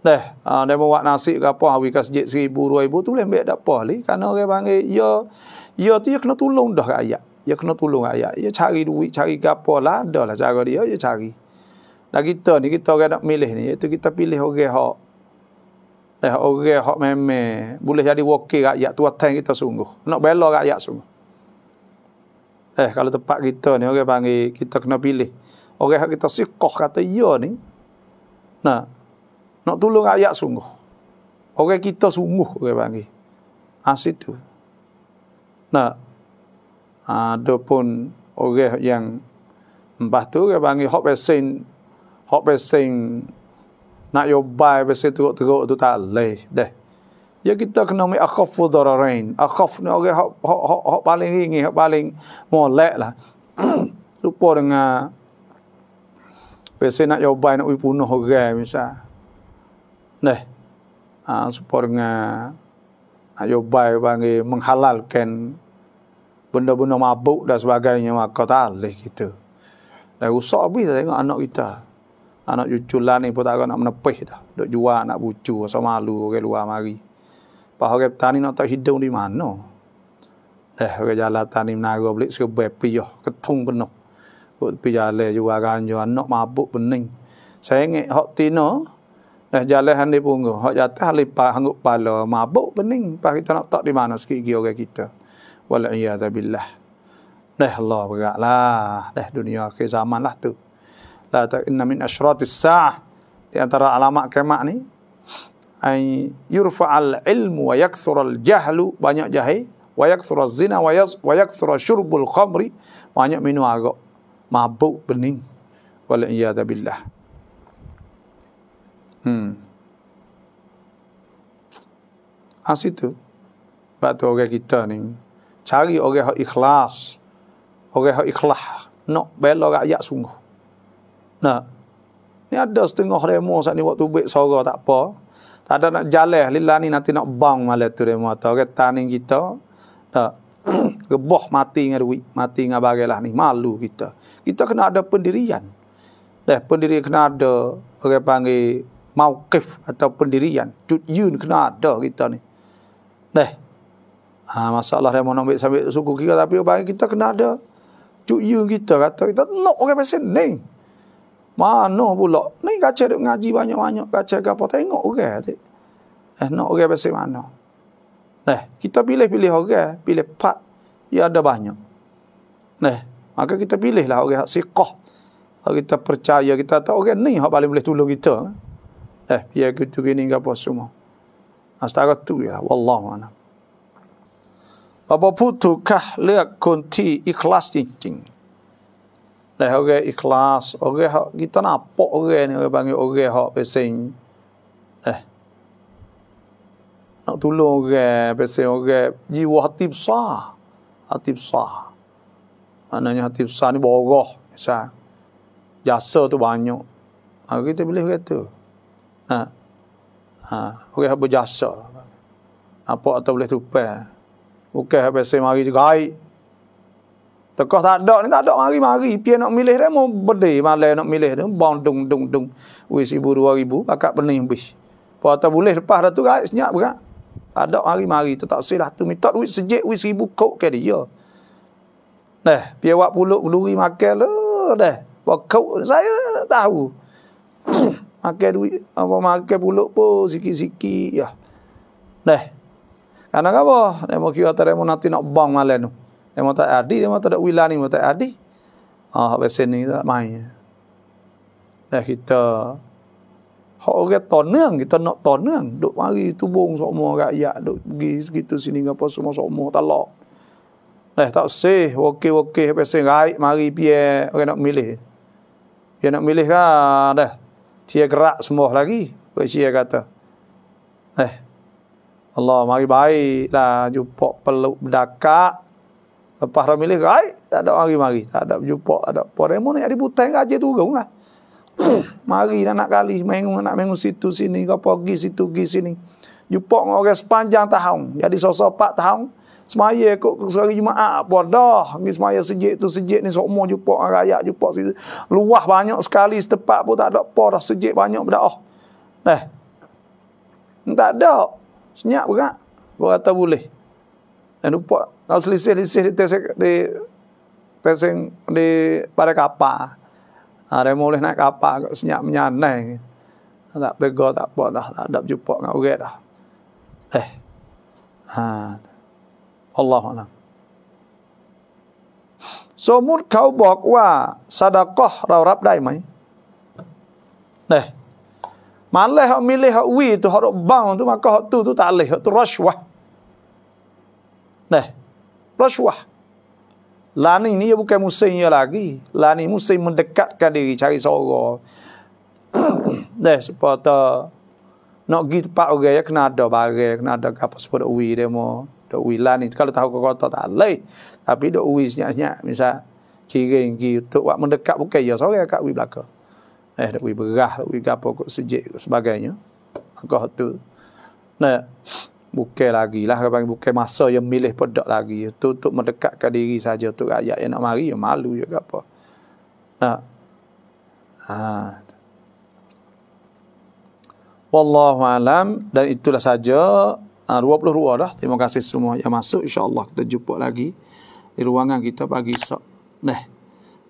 Dah, ah uh, demo nasi ke apa awi ke masjid 1000 ibu tu boleh ambil dak apa kerana orang panggil ya ya tu ya kena tolong dah ke ayat ya kena tolong ayah. Ya cari duit, cari gapo lah, lah cara dia, ya cari. Dan kita ni, kita orang nak milih ni, iaitu kita pilih orang hak. Eh, orang hak memang. Boleh jadi wakil rakyat, tu atas kita sungguh. Nak bela rakyat sungguh. Eh, kalau tempat kita ni, orang panggil, kita kena pilih. Orang hak kita sikoh kata, ya ni. Nah, nak tolong rakyat sungguh. Orang kita sungguh, orang panggil. Asyik ha, tu. Nah, ada pun orang yang mbah tu dia panggil hot vaccine hot vaccine nak yo buy vaksin teruk-teruk tu tak leh deh ya kita kena mi akhafu dararain akhaf ni orang hot hot hot, paling ringi hot paling molek lah lupa dengan vaksin nak yo buy nak punuh orang misal deh ah ha, dengan nak yo panggil menghalalkan benda-benda mabuk dan sebagainya maka talih kita Dah rusak habis dah tengok anak kita anak cucu lah ni pun tak nak menepih dah duk jual nak bucu rasa malu orang luar mari pas orang petani nak tak hidung di mana dah orang jalan tani menara balik serba piyah ketung penuh buat pergi jalan jual ganja anak mabuk pening saya ingat hak tina dah jalan handi punggung hak jatuh halipah hanggup pala mabuk pening pas kita nak tak di mana sikit-sikit orang kita wal iyadz billah dah Allah beraklah dah dunia ke zaman lah tu la ta inna min asyratis sa'ah di antara alamat kemak ni ay yurfa'al ilmu wa yaksural jahlu banyak jahil wa yaksural zina wa, yas, wa yaksural syurbul khamri banyak minum agak mabuk bening wal iyadz billah hmm Asitu batu orang kita ni cari orang yang ikhlas orang yang ikhlas nak bela rakyat sungguh nah ni ada setengah demo saat ni waktu baik suara tak apa tak ada nak jaleh, lila ni nanti nak bang malam tu demo atau orang tani kita tak reboh mati dengan duit mati dengan barilah ni malu kita kita kena ada pendirian dah pendirian kena ada orang panggil mauqif atau pendirian tudyun kena ada kita ni dah Ha, masalah dia mau ambil sambil suku kita tapi bagi kita kena ada cuyu ya, kita kata kita nak orang pasien ni. Mana pula? Ni kacau duk ngaji banyak-banyak, kacau apa tengok orang tu. Eh nak orang pasien mana? Nah, eh, kita pilih-pilih orang, pilih pak yang ada banyak. Nah, eh, maka kita pilihlah orang yang siqah. Kalau kita percaya kita tahu orang ni yang paling boleh tolong kita. Eh, biar ya, gitu gini apa semua. Astaga tu ya, wallahu a'lam. อบพูดถูกค่ะเลือกคนที่อิคลาสจริงๆแต่เขาเรกอิคลาสเขาเรีขากิตนาปอเกนี่บางอย่างโอเยกเขาไปสิงเอ๊ะตุลอเรไยเป็สิงเรยจีวหัติบซาหัติบซาอันนั้นหัติบซานี่บอกก็ใช่ยาเซอตัวบางอย่างอันก็จะเลียกกตัวอ่าอ่ะโอเยกเขาไปยาเซอรอ a พอตัวเลือก h t เ p Bukan habis saya mari juga air. Tekah tak ada ni, tak ada mari-mari. Pian nak milih dia, mau berdeh malah nak milih dia. Bang, dung, dung, dung. Wih, sibu dua ribu, bakat pening habis. tak boleh lepas dah tu, kan? Senyap berat. Tak ada mari-mari tu, tak silah tu. Minta duit sejik, wih, seribu kok ke dia. Nah, pian buat puluk, meluri makan lo, dah. Buat kok, saya tahu. makan duit, apa makan puluk pun, sikit-sikit, ya. Nah, Anak kau, dia mau kira terima nanti nak bang malam tu. Dia mau tak adi, dia mau tak ada wilayah ni, mau tak adi. Ah, oh, besen ni tak main. Dah kita, kau ke toneng, kita nak toneng. Duk mari tubung semua rakyat, duk pergi segitu sini, apa semua semua, tak lak. Eh, tak sih, wakil-wakil, besen raik, mari pia, orang nak milih. Pia nak milih kan, dah. Dia gerak semua lagi, Pak Cia kata. Eh, Allah mari baik lah jumpa peluk berdakak lepas ramilih baik tak ada mari mari tak ada jumpa tak ada apa demo ni ada butai gaje turun lah mari nak nak kali mengung nak mengung situ sini kau pergi situ pergi sini jumpa dengan orang sepanjang tahun jadi sosok 4 tahun Semaya ikut ke sehari Jumaat apa dah. Ni semaya sejik tu sejik ni sokmo jumpa dengan rakyat jumpa situ. Luah banyak sekali setepat pun tak ada apa dah sejik banyak berdaah. Oh. Eh. Tak ada. Senyap juga. Berkata boleh. Dan lupa. Kalau selisih-lisih di tesek di tesek di pada kapal. Ha, ah, dia boleh naik kapal. Kau senyap menyanai. Tak tegur tak apa dah. Tak ada jumpa dengan orang dah. Eh. Ha. Allah Allah. So, mood kau bawa sadaqah rau rap mai. Eh. Malah hak milih hak wi tu hak bang tu maka hak tu tu tak leh hak tu rasuah. Nah. Rasuah. Lani ni ya bukan musim ya lagi. Lani musim mendekatkan diri cari sorga. Nah, sepatu nak pergi tempat orang ya kena ada barang, kena ada apa sebab dak wi demo, dak wi lah kalau tahu ke kota tak leh. Tapi dak wi senyap-senyap misal kiring gi untuk buat mendekat bukan ya sore kat wi belakang eh dak wei berah wei gapo kok sejik sebagainya angkah tu nah bukan lagi lah kalau panggil bukan masa yang milih pedak lagi ya, tu untuk mendekatkan diri saja tu rakyat yang nak mari yang malu ya gapo nah ha wallahu alam dan itulah saja ha, 20 ruang dah terima kasih semua yang masuk insyaallah kita jumpa lagi di ruangan kita pagi esok nah